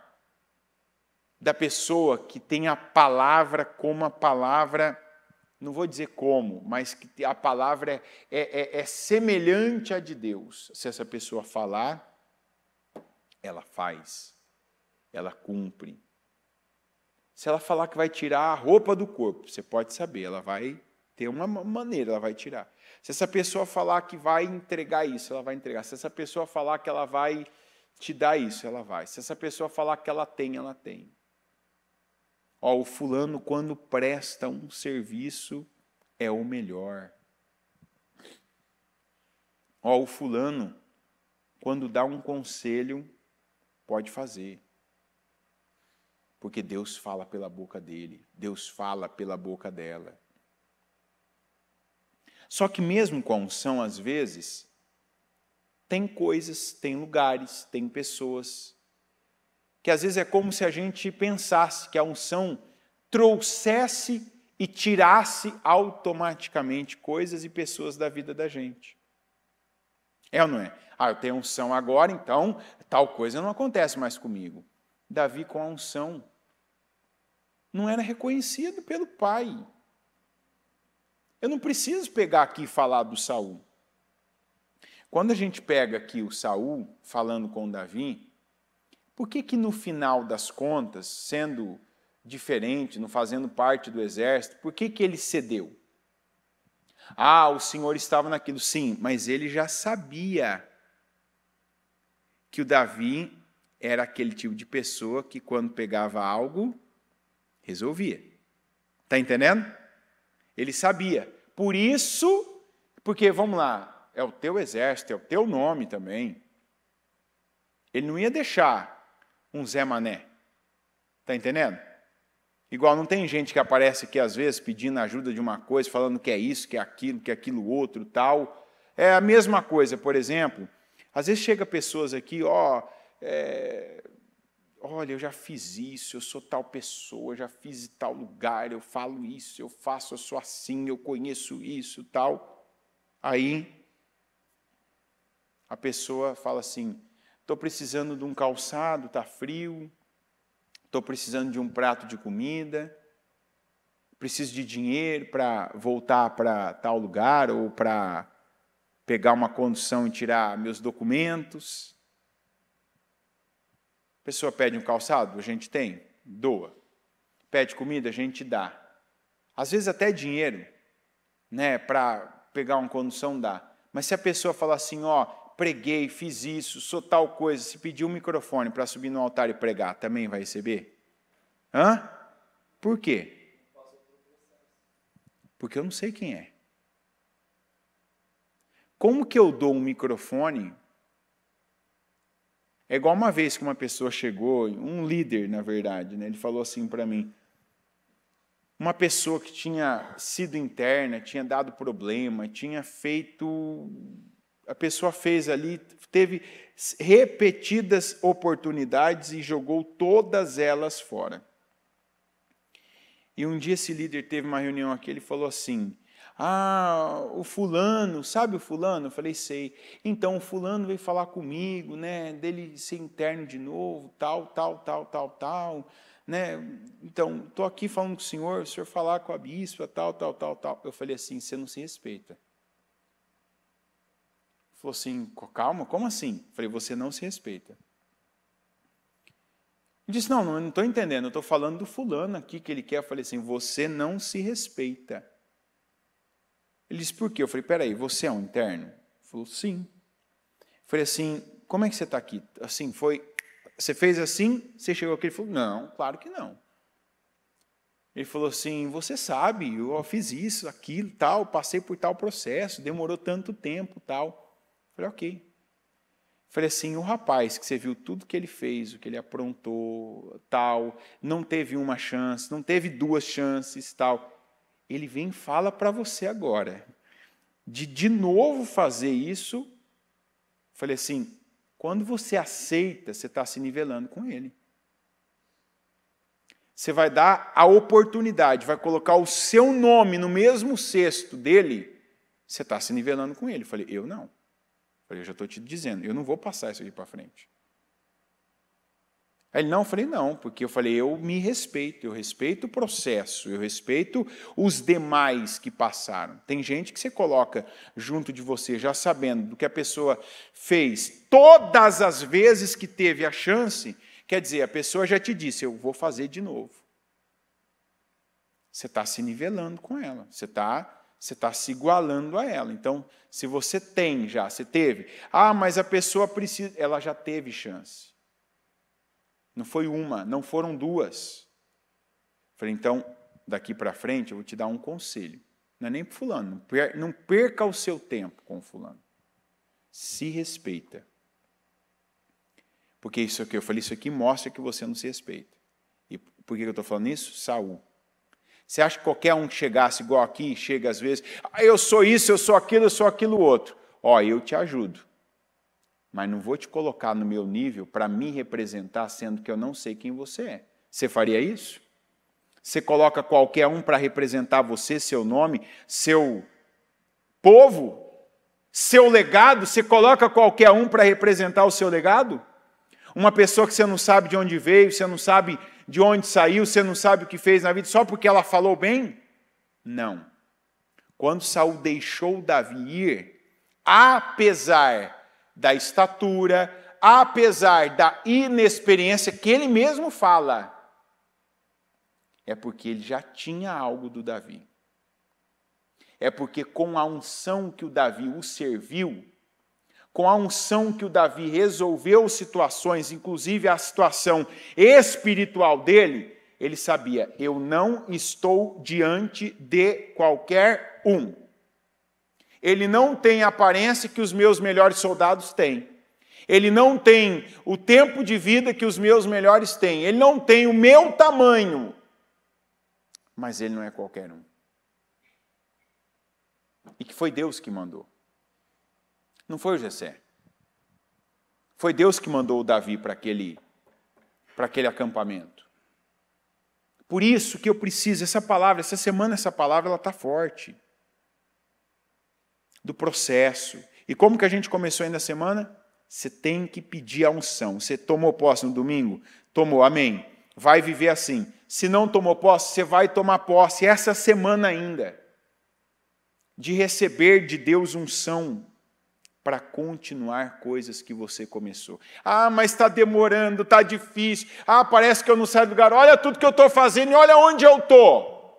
da pessoa que tem a palavra como a palavra não vou dizer como, mas que a palavra é, é, é, é semelhante à de Deus. Se essa pessoa falar, ela faz, ela cumpre. Se ela falar que vai tirar a roupa do corpo, você pode saber, ela vai ter uma maneira, ela vai tirar. Se essa pessoa falar que vai entregar isso, ela vai entregar. Se essa pessoa falar que ela vai te dar isso, ela vai. Se essa pessoa falar que ela tem, ela tem. Ó, o fulano, quando presta um serviço, é o melhor. Ó, o fulano, quando dá um conselho, pode fazer. Porque Deus fala pela boca dele, Deus fala pela boca dela. Só que, mesmo com a unção, às vezes, tem coisas, tem lugares, tem pessoas que às vezes é como se a gente pensasse que a unção trouxesse e tirasse automaticamente coisas e pessoas da vida da gente. É ou não é? Ah, eu tenho unção agora, então tal coisa não acontece mais comigo. Davi com a unção não era reconhecido pelo pai. Eu não preciso pegar aqui e falar do Saul. Quando a gente pega aqui o Saul falando com o Davi, por que, que no final das contas, sendo diferente, não fazendo parte do exército, por que, que ele cedeu? Ah, o Senhor estava naquilo. Sim, mas ele já sabia que o Davi era aquele tipo de pessoa que, quando pegava algo, resolvia. Está entendendo? Ele sabia. Por isso, porque, vamos lá, é o teu exército, é o teu nome também. Ele não ia deixar um Zé Mané. Está entendendo? Igual não tem gente que aparece aqui às vezes pedindo ajuda de uma coisa, falando que é isso, que é aquilo, que é aquilo outro, tal. É a mesma coisa, por exemplo, às vezes chega pessoas aqui, ó, é... olha, eu já fiz isso, eu sou tal pessoa, já fiz tal lugar, eu falo isso, eu faço, eu sou assim, eu conheço isso, tal. Aí a pessoa fala assim: estou precisando de um calçado, está frio, estou precisando de um prato de comida, preciso de dinheiro para voltar para tal lugar ou para pegar uma condução e tirar meus documentos. A pessoa pede um calçado, a gente tem, doa. Pede comida, a gente dá. Às vezes até dinheiro, né, para pegar uma condução dá. Mas se a pessoa falar assim, ó, preguei, fiz isso, sou tal coisa. Se pedir um microfone para subir no altar e pregar, também vai receber? Hã? Por quê? Porque eu não sei quem é. Como que eu dou um microfone? É igual uma vez que uma pessoa chegou, um líder, na verdade, né? ele falou assim para mim: uma pessoa que tinha sido interna, tinha dado problema, tinha feito a pessoa fez ali, teve repetidas oportunidades e jogou todas elas fora. E um dia esse líder teve uma reunião aqui, ele falou assim: ah, o fulano, sabe o fulano? Eu falei, sei. Então, o fulano veio falar comigo, né, dele ser interno de novo, tal, tal, tal, tal, tal, né? Então, estou aqui falando com o senhor, o senhor falar com a bispa, tal, tal, tal, tal. Eu falei assim, você não se respeita falou assim, calma, como assim? Falei, você não se respeita. Ele disse, não, não estou entendendo, eu estou falando do fulano aqui que ele quer. Eu falei assim, você não se respeita. Ele disse, por quê? Eu falei, peraí, você é um interno? Ele falou, sim. Eu falei assim, como é que você está aqui? Assim, foi, você fez assim, você chegou aqui? Ele falou, não, claro que não. Ele falou assim, você sabe, eu fiz isso, aquilo, tal, passei por tal processo, demorou tanto tempo, tal. Falei, ok. Falei assim, o rapaz que você viu tudo que ele fez, o que ele aprontou, tal, não teve uma chance, não teve duas chances, tal. Ele vem e fala para você agora de de novo fazer isso. Falei assim, quando você aceita, você está se nivelando com ele. Você vai dar a oportunidade, vai colocar o seu nome no mesmo cesto dele, você está se nivelando com ele. falei, eu não. Falei, eu já estou te dizendo, eu não vou passar isso aqui para frente. Aí ele, não, eu falei, não, porque eu falei, eu me respeito, eu respeito o processo, eu respeito os demais que passaram. Tem gente que você coloca junto de você, já sabendo do que a pessoa fez todas as vezes que teve a chance, quer dizer, a pessoa já te disse, eu vou fazer de novo. Você está se nivelando com ela, você está você está se igualando a ela. Então, se você tem já, você teve. Ah, mas a pessoa precisa. Ela já teve chance. Não foi uma, não foram duas. Falei, então, daqui para frente, eu vou te dar um conselho. Não é nem para Fulano. Não perca o seu tempo com Fulano. Se respeita. Porque isso aqui, eu falei, isso aqui mostra que você não se respeita. E por que eu estou falando isso? Saúl. Você acha que qualquer um que chegasse igual aqui, chega às vezes, ah, eu sou isso, eu sou aquilo, eu sou aquilo outro. Ó, eu te ajudo. Mas não vou te colocar no meu nível para me representar, sendo que eu não sei quem você é. Você faria isso? Você coloca qualquer um para representar você, seu nome, seu povo, seu legado? Você coloca qualquer um para representar o seu legado? Uma pessoa que você não sabe de onde veio, você não sabe de onde saiu, você não sabe o que fez na vida só porque ela falou bem? Não. Quando Saul deixou Davi ir, apesar da estatura, apesar da inexperiência que ele mesmo fala, é porque ele já tinha algo do Davi. É porque com a unção que o Davi o serviu, com a unção que o Davi resolveu situações, inclusive a situação espiritual dele, ele sabia: eu não estou diante de qualquer um. Ele não tem a aparência que os meus melhores soldados têm. Ele não tem o tempo de vida que os meus melhores têm. Ele não tem o meu tamanho. Mas ele não é qualquer um. E que foi Deus que mandou. Não foi o Jessé. Foi Deus que mandou o Davi para aquele, para aquele acampamento. Por isso que eu preciso, essa palavra, essa semana essa palavra ela está forte. Do processo. E como que a gente começou ainda a semana? Você tem que pedir a unção. Você tomou posse no domingo? Tomou, amém. Vai viver assim. Se não tomou posse, você vai tomar posse essa semana ainda. De receber de Deus unção para continuar coisas que você começou. Ah, mas está demorando, está difícil. Ah, parece que eu não saio do lugar. Olha tudo que eu estou fazendo e olha onde eu estou.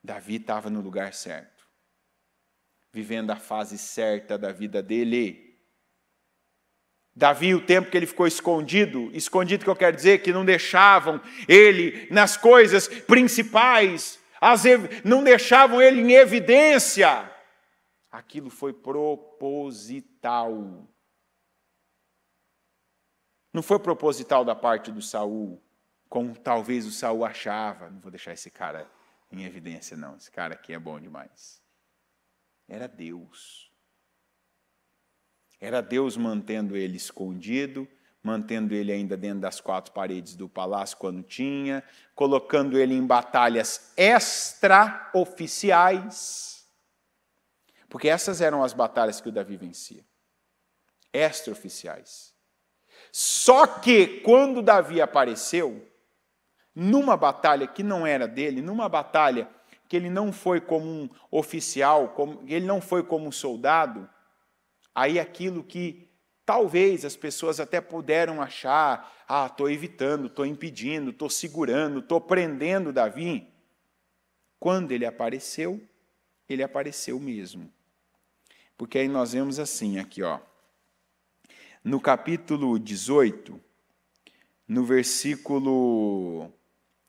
Davi estava no lugar certo, vivendo a fase certa da vida dele. Davi, o tempo que ele ficou escondido, escondido que eu quero dizer que não deixavam ele nas coisas principais, não deixavam ele em evidência Aquilo foi proposital. Não foi proposital da parte do Saul, como talvez o Saul achava. Não vou deixar esse cara em evidência, não. Esse cara aqui é bom demais. Era Deus. Era Deus mantendo ele escondido, mantendo ele ainda dentro das quatro paredes do palácio quando tinha, colocando ele em batalhas extraoficiais porque essas eram as batalhas que o Davi vencia extraoficiais. Só que quando Davi apareceu, numa batalha que não era dele, numa batalha que ele não foi como um oficial, como, ele não foi como um soldado, aí aquilo que talvez as pessoas até puderam achar, ah, estou evitando, estou impedindo, estou segurando, estou prendendo Davi, quando ele apareceu, ele apareceu mesmo. Porque aí nós vemos assim, aqui, ó. No capítulo 18, no versículo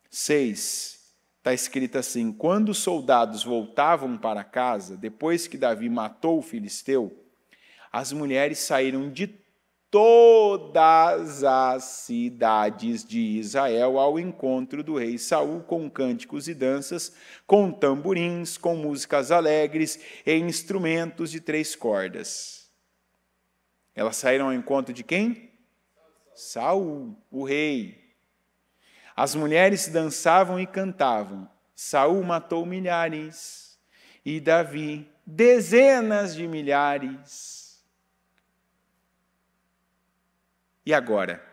6, está escrito assim: Quando os soldados voltavam para casa, depois que Davi matou o filisteu, as mulheres saíram de todas as cidades de Israel ao encontro do rei Saul com cânticos e danças, com tamborins, com músicas alegres e instrumentos de três cordas. Elas saíram ao encontro de quem? Saul, o rei. As mulheres dançavam e cantavam. Saul matou milhares e Davi dezenas de milhares. E agora?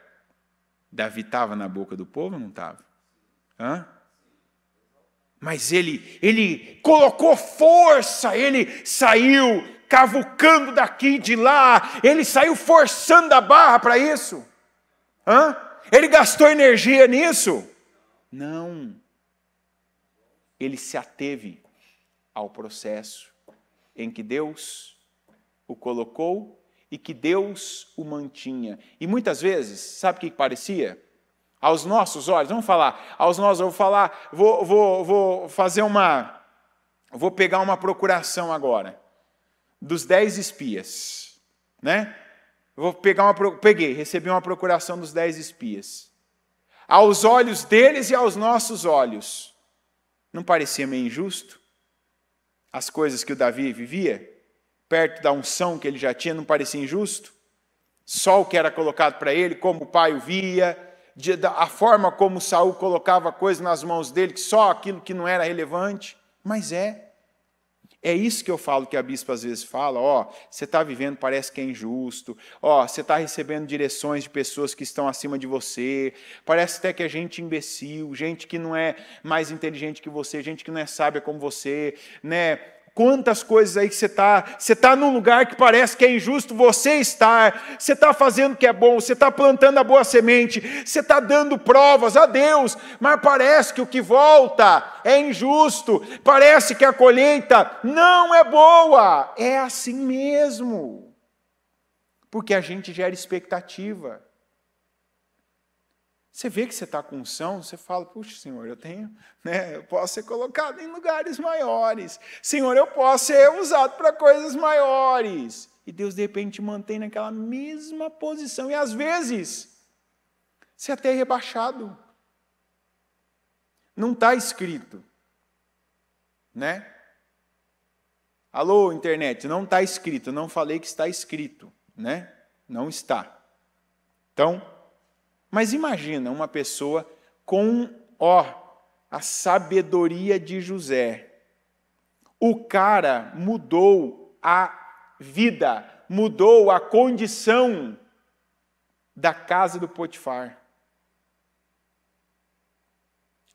Davi estava na boca do povo ou não estava? Hã? Mas ele, ele colocou força, ele saiu cavucando daqui de lá, ele saiu forçando a barra para isso. Hã? Ele gastou energia nisso? Não. Ele se ateve ao processo em que Deus o colocou e que Deus o mantinha. E muitas vezes, sabe o que parecia? Aos nossos olhos, vamos falar, aos nossos, vou falar, vou, vou, vou fazer uma, vou pegar uma procuração agora, dos dez espias, né? Vou pegar uma, peguei, recebi uma procuração dos dez espias. Aos olhos deles e aos nossos olhos, não parecia meio injusto as coisas que o Davi vivia? perto da unção que ele já tinha, não parecia injusto? Só o que era colocado para ele, como o pai o via, a forma como Saul colocava coisas nas mãos dele, só aquilo que não era relevante. Mas é. É isso que eu falo que a bispa às vezes fala, ó, oh, você está vivendo, parece que é injusto, ó, oh, você está recebendo direções de pessoas que estão acima de você, parece até que é gente imbecil, gente que não é mais inteligente que você, gente que não é sábia como você, né? Quantas coisas aí que você está. Você está num lugar que parece que é injusto você estar. Você está fazendo o que é bom, você está plantando a boa semente, você está dando provas a Deus, mas parece que o que volta é injusto, parece que a colheita não é boa. É assim mesmo. Porque a gente gera expectativa. Você vê que você está com unção, você fala, puxa, Senhor, eu tenho, né, eu posso ser colocado em lugares maiores. Senhor, eu posso ser usado para coisas maiores. E Deus, de repente, mantém naquela mesma posição. E às vezes, você é até é rebaixado. Não está escrito. Né? Alô, internet, não está escrito. Não falei que está escrito. Né? Não está. Então, mas imagina uma pessoa com, ó, a sabedoria de José. O cara mudou a vida, mudou a condição da casa do Potifar.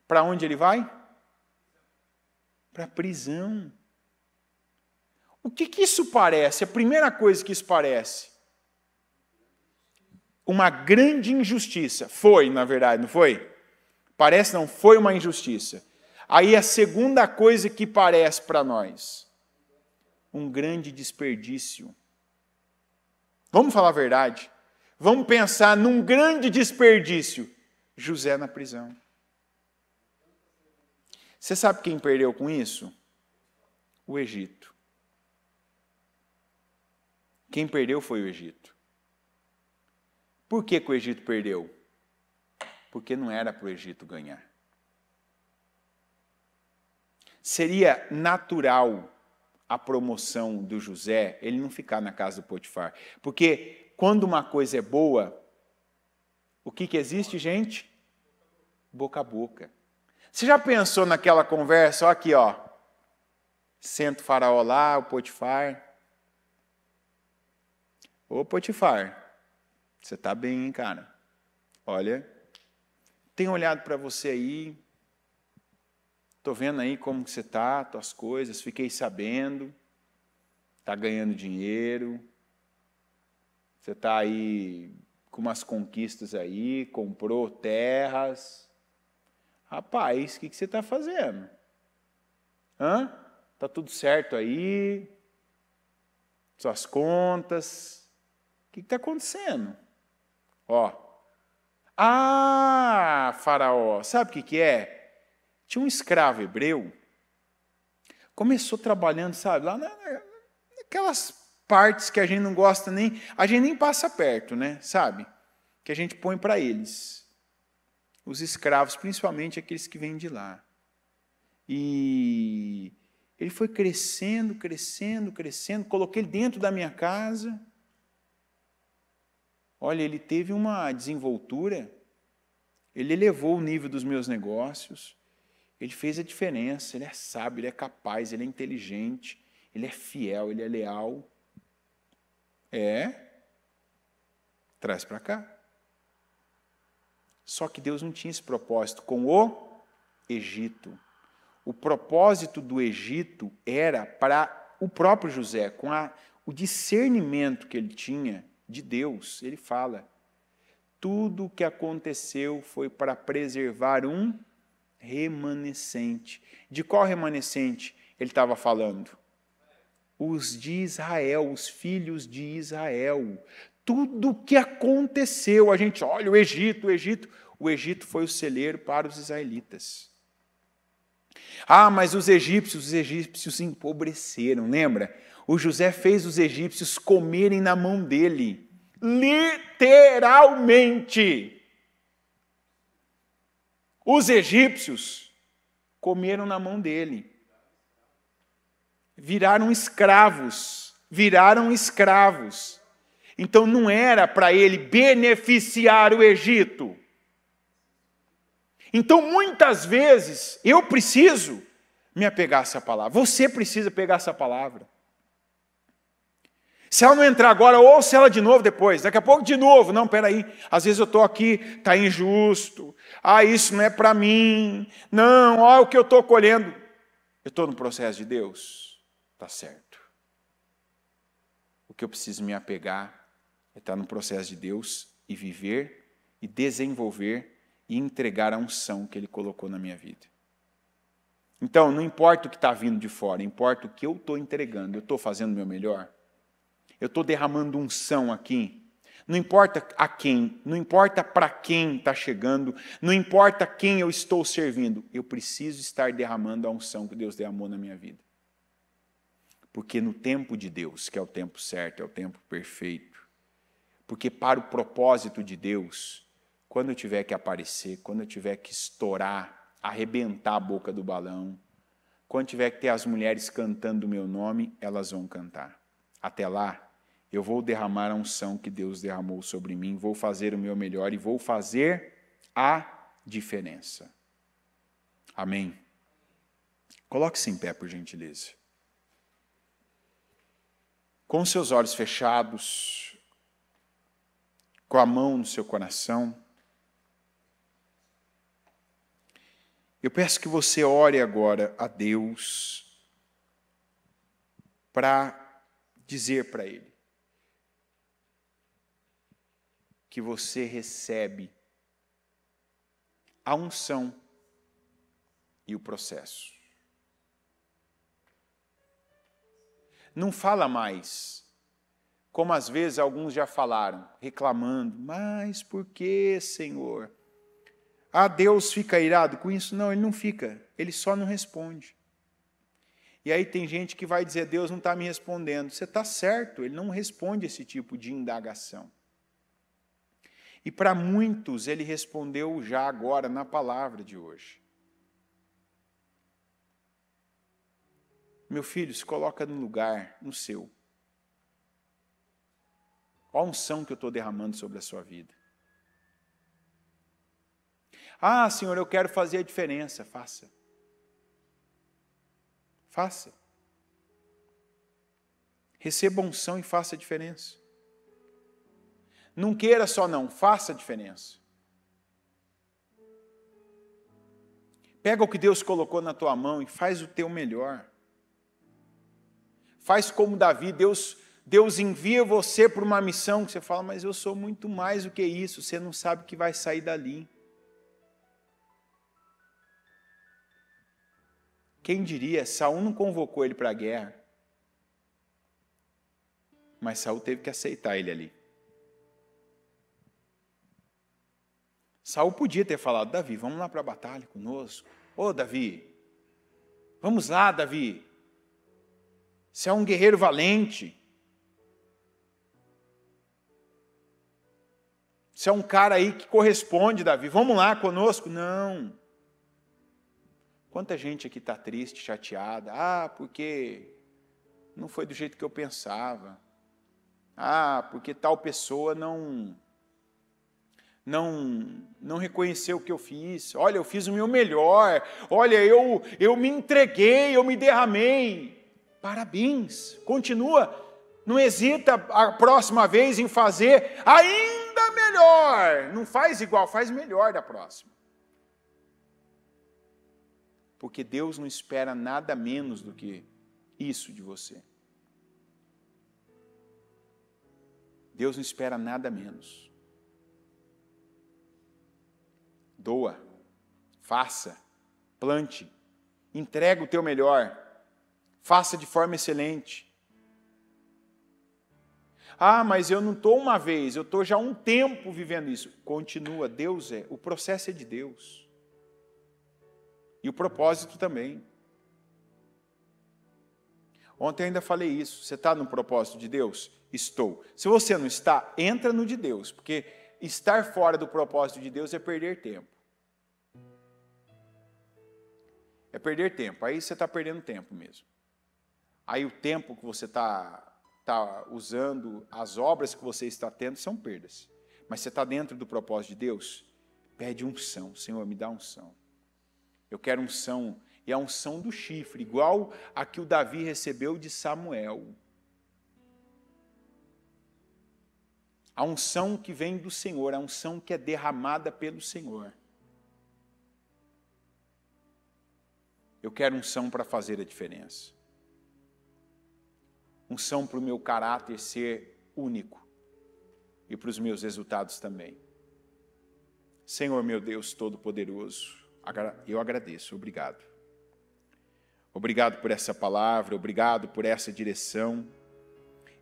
Para onde ele vai? Para a prisão. O que, que isso parece? A primeira coisa que isso parece uma grande injustiça. Foi, na verdade, não foi? Parece não, foi uma injustiça. Aí a segunda coisa que parece para nós, um grande desperdício. Vamos falar a verdade. Vamos pensar num grande desperdício. José na prisão. Você sabe quem perdeu com isso? O Egito. Quem perdeu foi o Egito. Por que, que o Egito perdeu? Porque não era para o Egito ganhar. Seria natural a promoção do José, ele não ficar na casa do Potifar. Porque quando uma coisa é boa, o que, que existe, gente? Boca a boca. Você já pensou naquela conversa, Olha aqui, ó. Senta o faraó lá, o Potifar. Ô Potifar, você está bem, hein, cara? Olha, tem olhado para você aí, estou vendo aí como que você está, tuas coisas, fiquei sabendo, está ganhando dinheiro, você está aí com umas conquistas aí, comprou terras. Rapaz, o que, que você está fazendo? Hã? Tá tudo certo aí? Suas contas? O que está acontecendo? Ó. Ah, Faraó, sabe o que, que é? Tinha um escravo hebreu, começou trabalhando, sabe, lá na, naquelas partes que a gente não gosta nem, a gente nem passa perto, né, sabe? Que a gente põe para eles. Os escravos, principalmente aqueles que vêm de lá. E ele foi crescendo, crescendo, crescendo. Coloquei ele dentro da minha casa. Olha, ele teve uma desenvoltura, ele elevou o nível dos meus negócios, ele fez a diferença, ele é sábio, ele é capaz, ele é inteligente, ele é fiel, ele é leal. É, traz para cá. Só que Deus não tinha esse propósito com o Egito. O propósito do Egito era para o próprio José, com a, o discernimento que ele tinha de Deus. Ele fala: tudo o que aconteceu foi para preservar um remanescente. De qual remanescente ele estava falando? Os de Israel, os filhos de Israel. Tudo o que aconteceu, a gente olha o Egito, o Egito. O Egito foi o celeiro para os israelitas. Ah, mas os egípcios, os egípcios empobreceram, lembra? o José fez os egípcios comerem na mão dele. Literalmente. Os egípcios comeram na mão dele. Viraram escravos. Viraram escravos. Então não era para ele beneficiar o Egito. Então muitas vezes eu preciso me apegar a essa palavra. Você precisa pegar essa palavra. Se ela não entrar agora, ou se ela de novo depois. Daqui a pouco de novo. Não, peraí. Às vezes eu estou aqui, está injusto. Ah, isso não é para mim. Não, olha o que eu estou colhendo. Eu estou no processo de Deus. Está certo. O que eu preciso me apegar é estar tá no processo de Deus e viver e desenvolver e entregar a unção que Ele colocou na minha vida. Então, não importa o que está vindo de fora, importa o que eu estou entregando. Eu estou fazendo o meu melhor. Eu estou derramando unção aqui. Não importa a quem, não importa para quem está chegando, não importa quem eu estou servindo, eu preciso estar derramando a unção que Deus derramou na minha vida. Porque no tempo de Deus, que é o tempo certo, é o tempo perfeito, porque para o propósito de Deus, quando eu tiver que aparecer, quando eu tiver que estourar, arrebentar a boca do balão, quando tiver que ter as mulheres cantando o meu nome, elas vão cantar. Até lá, eu vou derramar a unção que Deus derramou sobre mim, vou fazer o meu melhor e vou fazer a diferença. Amém. Coloque-se em pé, por gentileza. Com seus olhos fechados, com a mão no seu coração, eu peço que você ore agora a Deus para dizer para Ele: que você recebe a unção e o processo. Não fala mais, como às vezes alguns já falaram, reclamando, mas por que, Senhor? Ah, Deus fica irado com isso? Não, ele não fica, ele só não responde. E aí tem gente que vai dizer: Deus não está me respondendo. Você está certo, ele não responde esse tipo de indagação. E para muitos ele respondeu já agora na palavra de hoje. Meu filho, se coloca no lugar, no seu. Olha a unção que eu estou derramando sobre a sua vida. Ah, Senhor, eu quero fazer a diferença. Faça. Faça. Receba a unção e faça a diferença. Não queira só não, faça a diferença. Pega o que Deus colocou na tua mão e faz o teu melhor. Faz como Davi, Deus Deus envia você para uma missão que você fala, mas eu sou muito mais do que isso, você não sabe o que vai sair dali. Quem diria, Saul não convocou ele para a guerra. Mas Saul teve que aceitar ele ali. Saul podia ter falado: Davi, vamos lá para a batalha conosco. Ô, oh, Davi, vamos lá, Davi. Você é um guerreiro valente. Você é um cara aí que corresponde, Davi. Vamos lá conosco? Não. Quanta gente aqui está triste, chateada. Ah, porque não foi do jeito que eu pensava. Ah, porque tal pessoa não não não reconheceu o que eu fiz. Olha, eu fiz o meu melhor. Olha, eu eu me entreguei, eu me derramei. Parabéns. Continua. Não hesita a próxima vez em fazer ainda melhor. Não faz igual, faz melhor da próxima. Porque Deus não espera nada menos do que isso de você. Deus não espera nada menos. Doa, faça, plante, entrega o teu melhor, faça de forma excelente. Ah, mas eu não estou uma vez, eu estou já um tempo vivendo isso. Continua, Deus é, o processo é de Deus. E o propósito também. Ontem ainda falei isso. Você está no propósito de Deus? Estou. Se você não está, entra no de Deus, porque estar fora do propósito de Deus é perder tempo. É perder tempo. Aí você está perdendo tempo mesmo. Aí o tempo que você está tá usando, as obras que você está tendo são perdas. Mas você está dentro do propósito de Deus? Pede unção. Senhor, me dá unção. Eu quero unção. E a unção do chifre, igual a que o Davi recebeu de Samuel. a unção que vem do Senhor, a unção que é derramada pelo Senhor. Eu quero unção para fazer a diferença. Unção para o meu caráter ser único e para os meus resultados também. Senhor meu Deus Todo-Poderoso, eu agradeço, obrigado. Obrigado por essa palavra, obrigado por essa direção.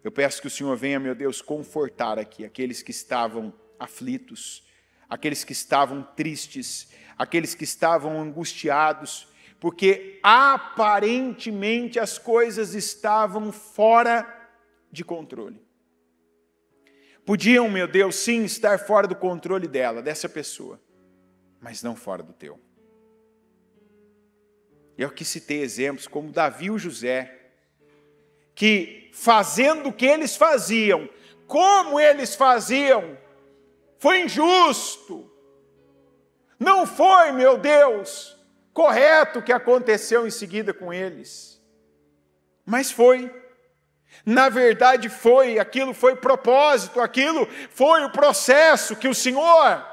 Eu peço que o Senhor venha, meu Deus, confortar aqui aqueles que estavam aflitos, aqueles que estavam tristes, aqueles que estavam angustiados, porque aparentemente as coisas estavam fora de controle. Podiam, meu Deus, sim, estar fora do controle dela, dessa pessoa, mas não fora do teu. Eu aqui citei exemplos como Davi e José, que fazendo o que eles faziam, como eles faziam, foi injusto. Não foi, meu Deus, correto o que aconteceu em seguida com eles. Mas foi. Na verdade, foi, aquilo foi propósito, aquilo foi o processo que o Senhor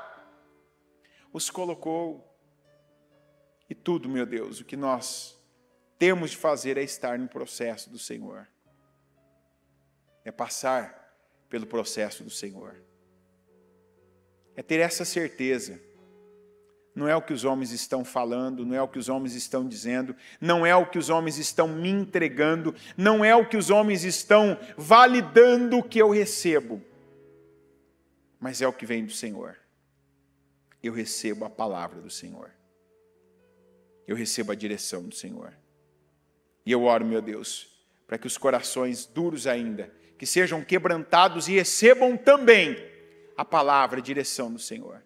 os colocou. E tudo, meu Deus, o que nós temos de fazer é estar no processo do Senhor é passar pelo processo do Senhor. É ter essa certeza. Não é o que os homens estão falando, não é o que os homens estão dizendo, não é o que os homens estão me entregando, não é o que os homens estão validando o que eu recebo, mas é o que vem do Senhor. Eu recebo a palavra do Senhor, eu recebo a direção do Senhor. E eu oro, meu Deus, para que os corações duros ainda que sejam quebrantados e recebam também a palavra, a direção do Senhor.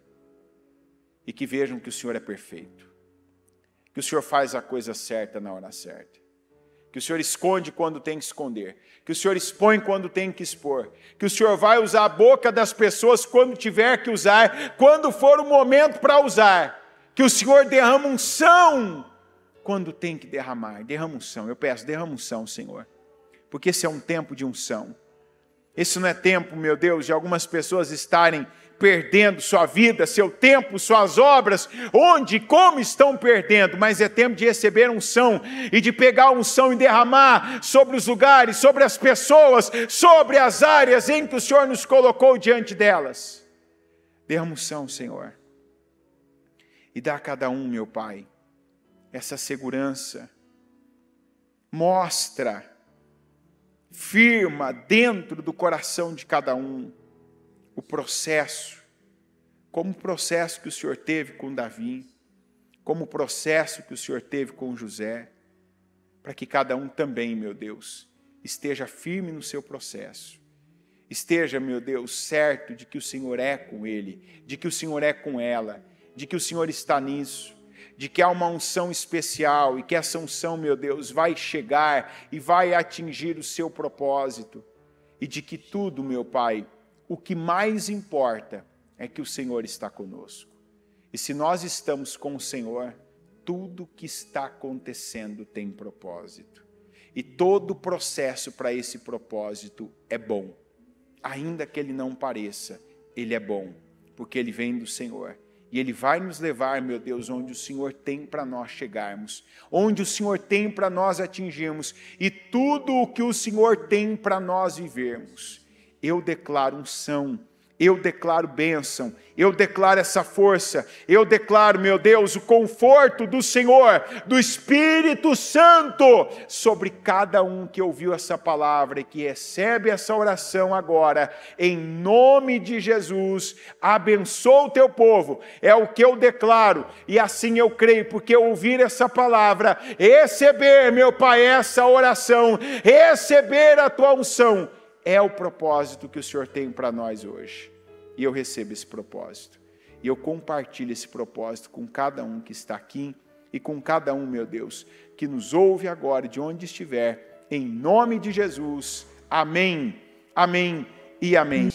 E que vejam que o Senhor é perfeito, que o Senhor faz a coisa certa na hora certa, que o Senhor esconde quando tem que esconder, que o Senhor expõe quando tem que expor, que o Senhor vai usar a boca das pessoas quando tiver que usar, quando for o momento para usar, que o Senhor derrama unção quando tem que derramar. Derrama unção, eu peço, derrama unção, Senhor porque esse é um tempo de unção. Esse não é tempo, meu Deus, de algumas pessoas estarem perdendo sua vida, seu tempo, suas obras, onde, como estão perdendo, mas é tempo de receber unção e de pegar unção e derramar sobre os lugares, sobre as pessoas, sobre as áreas em que o Senhor nos colocou diante delas. Derrama unção, Senhor, e dá a cada um, meu Pai, essa segurança. Mostra firma dentro do coração de cada um o processo, como o processo que o Senhor teve com Davi, como o processo que o Senhor teve com José, para que cada um também, meu Deus, esteja firme no seu processo. Esteja, meu Deus, certo de que o Senhor é com ele, de que o Senhor é com ela, de que o Senhor está nisso, de que há uma unção especial e que essa unção, meu Deus, vai chegar e vai atingir o seu propósito. E de que tudo, meu Pai, o que mais importa é que o Senhor está conosco. E se nós estamos com o Senhor, tudo que está acontecendo tem propósito. E todo o processo para esse propósito é bom. Ainda que ele não pareça, ele é bom, porque ele vem do Senhor e Ele vai nos levar, meu Deus, onde o Senhor tem para nós chegarmos, onde o Senhor tem para nós atingirmos e tudo o que o Senhor tem para nós vivermos. Eu declaro são eu declaro bênção, eu declaro essa força, eu declaro, meu Deus, o conforto do Senhor, do Espírito Santo, sobre cada um que ouviu essa palavra e que recebe essa oração agora, em nome de Jesus, abençoa o teu povo, é o que eu declaro, e assim eu creio, porque ouvir essa palavra, receber, meu Pai, essa oração, receber a tua unção, é o propósito que o Senhor tem para nós hoje. E eu recebo esse propósito. E eu compartilho esse propósito com cada um que está aqui e com cada um, meu Deus, que nos ouve agora, de onde estiver, em nome de Jesus. Amém, amém e amém.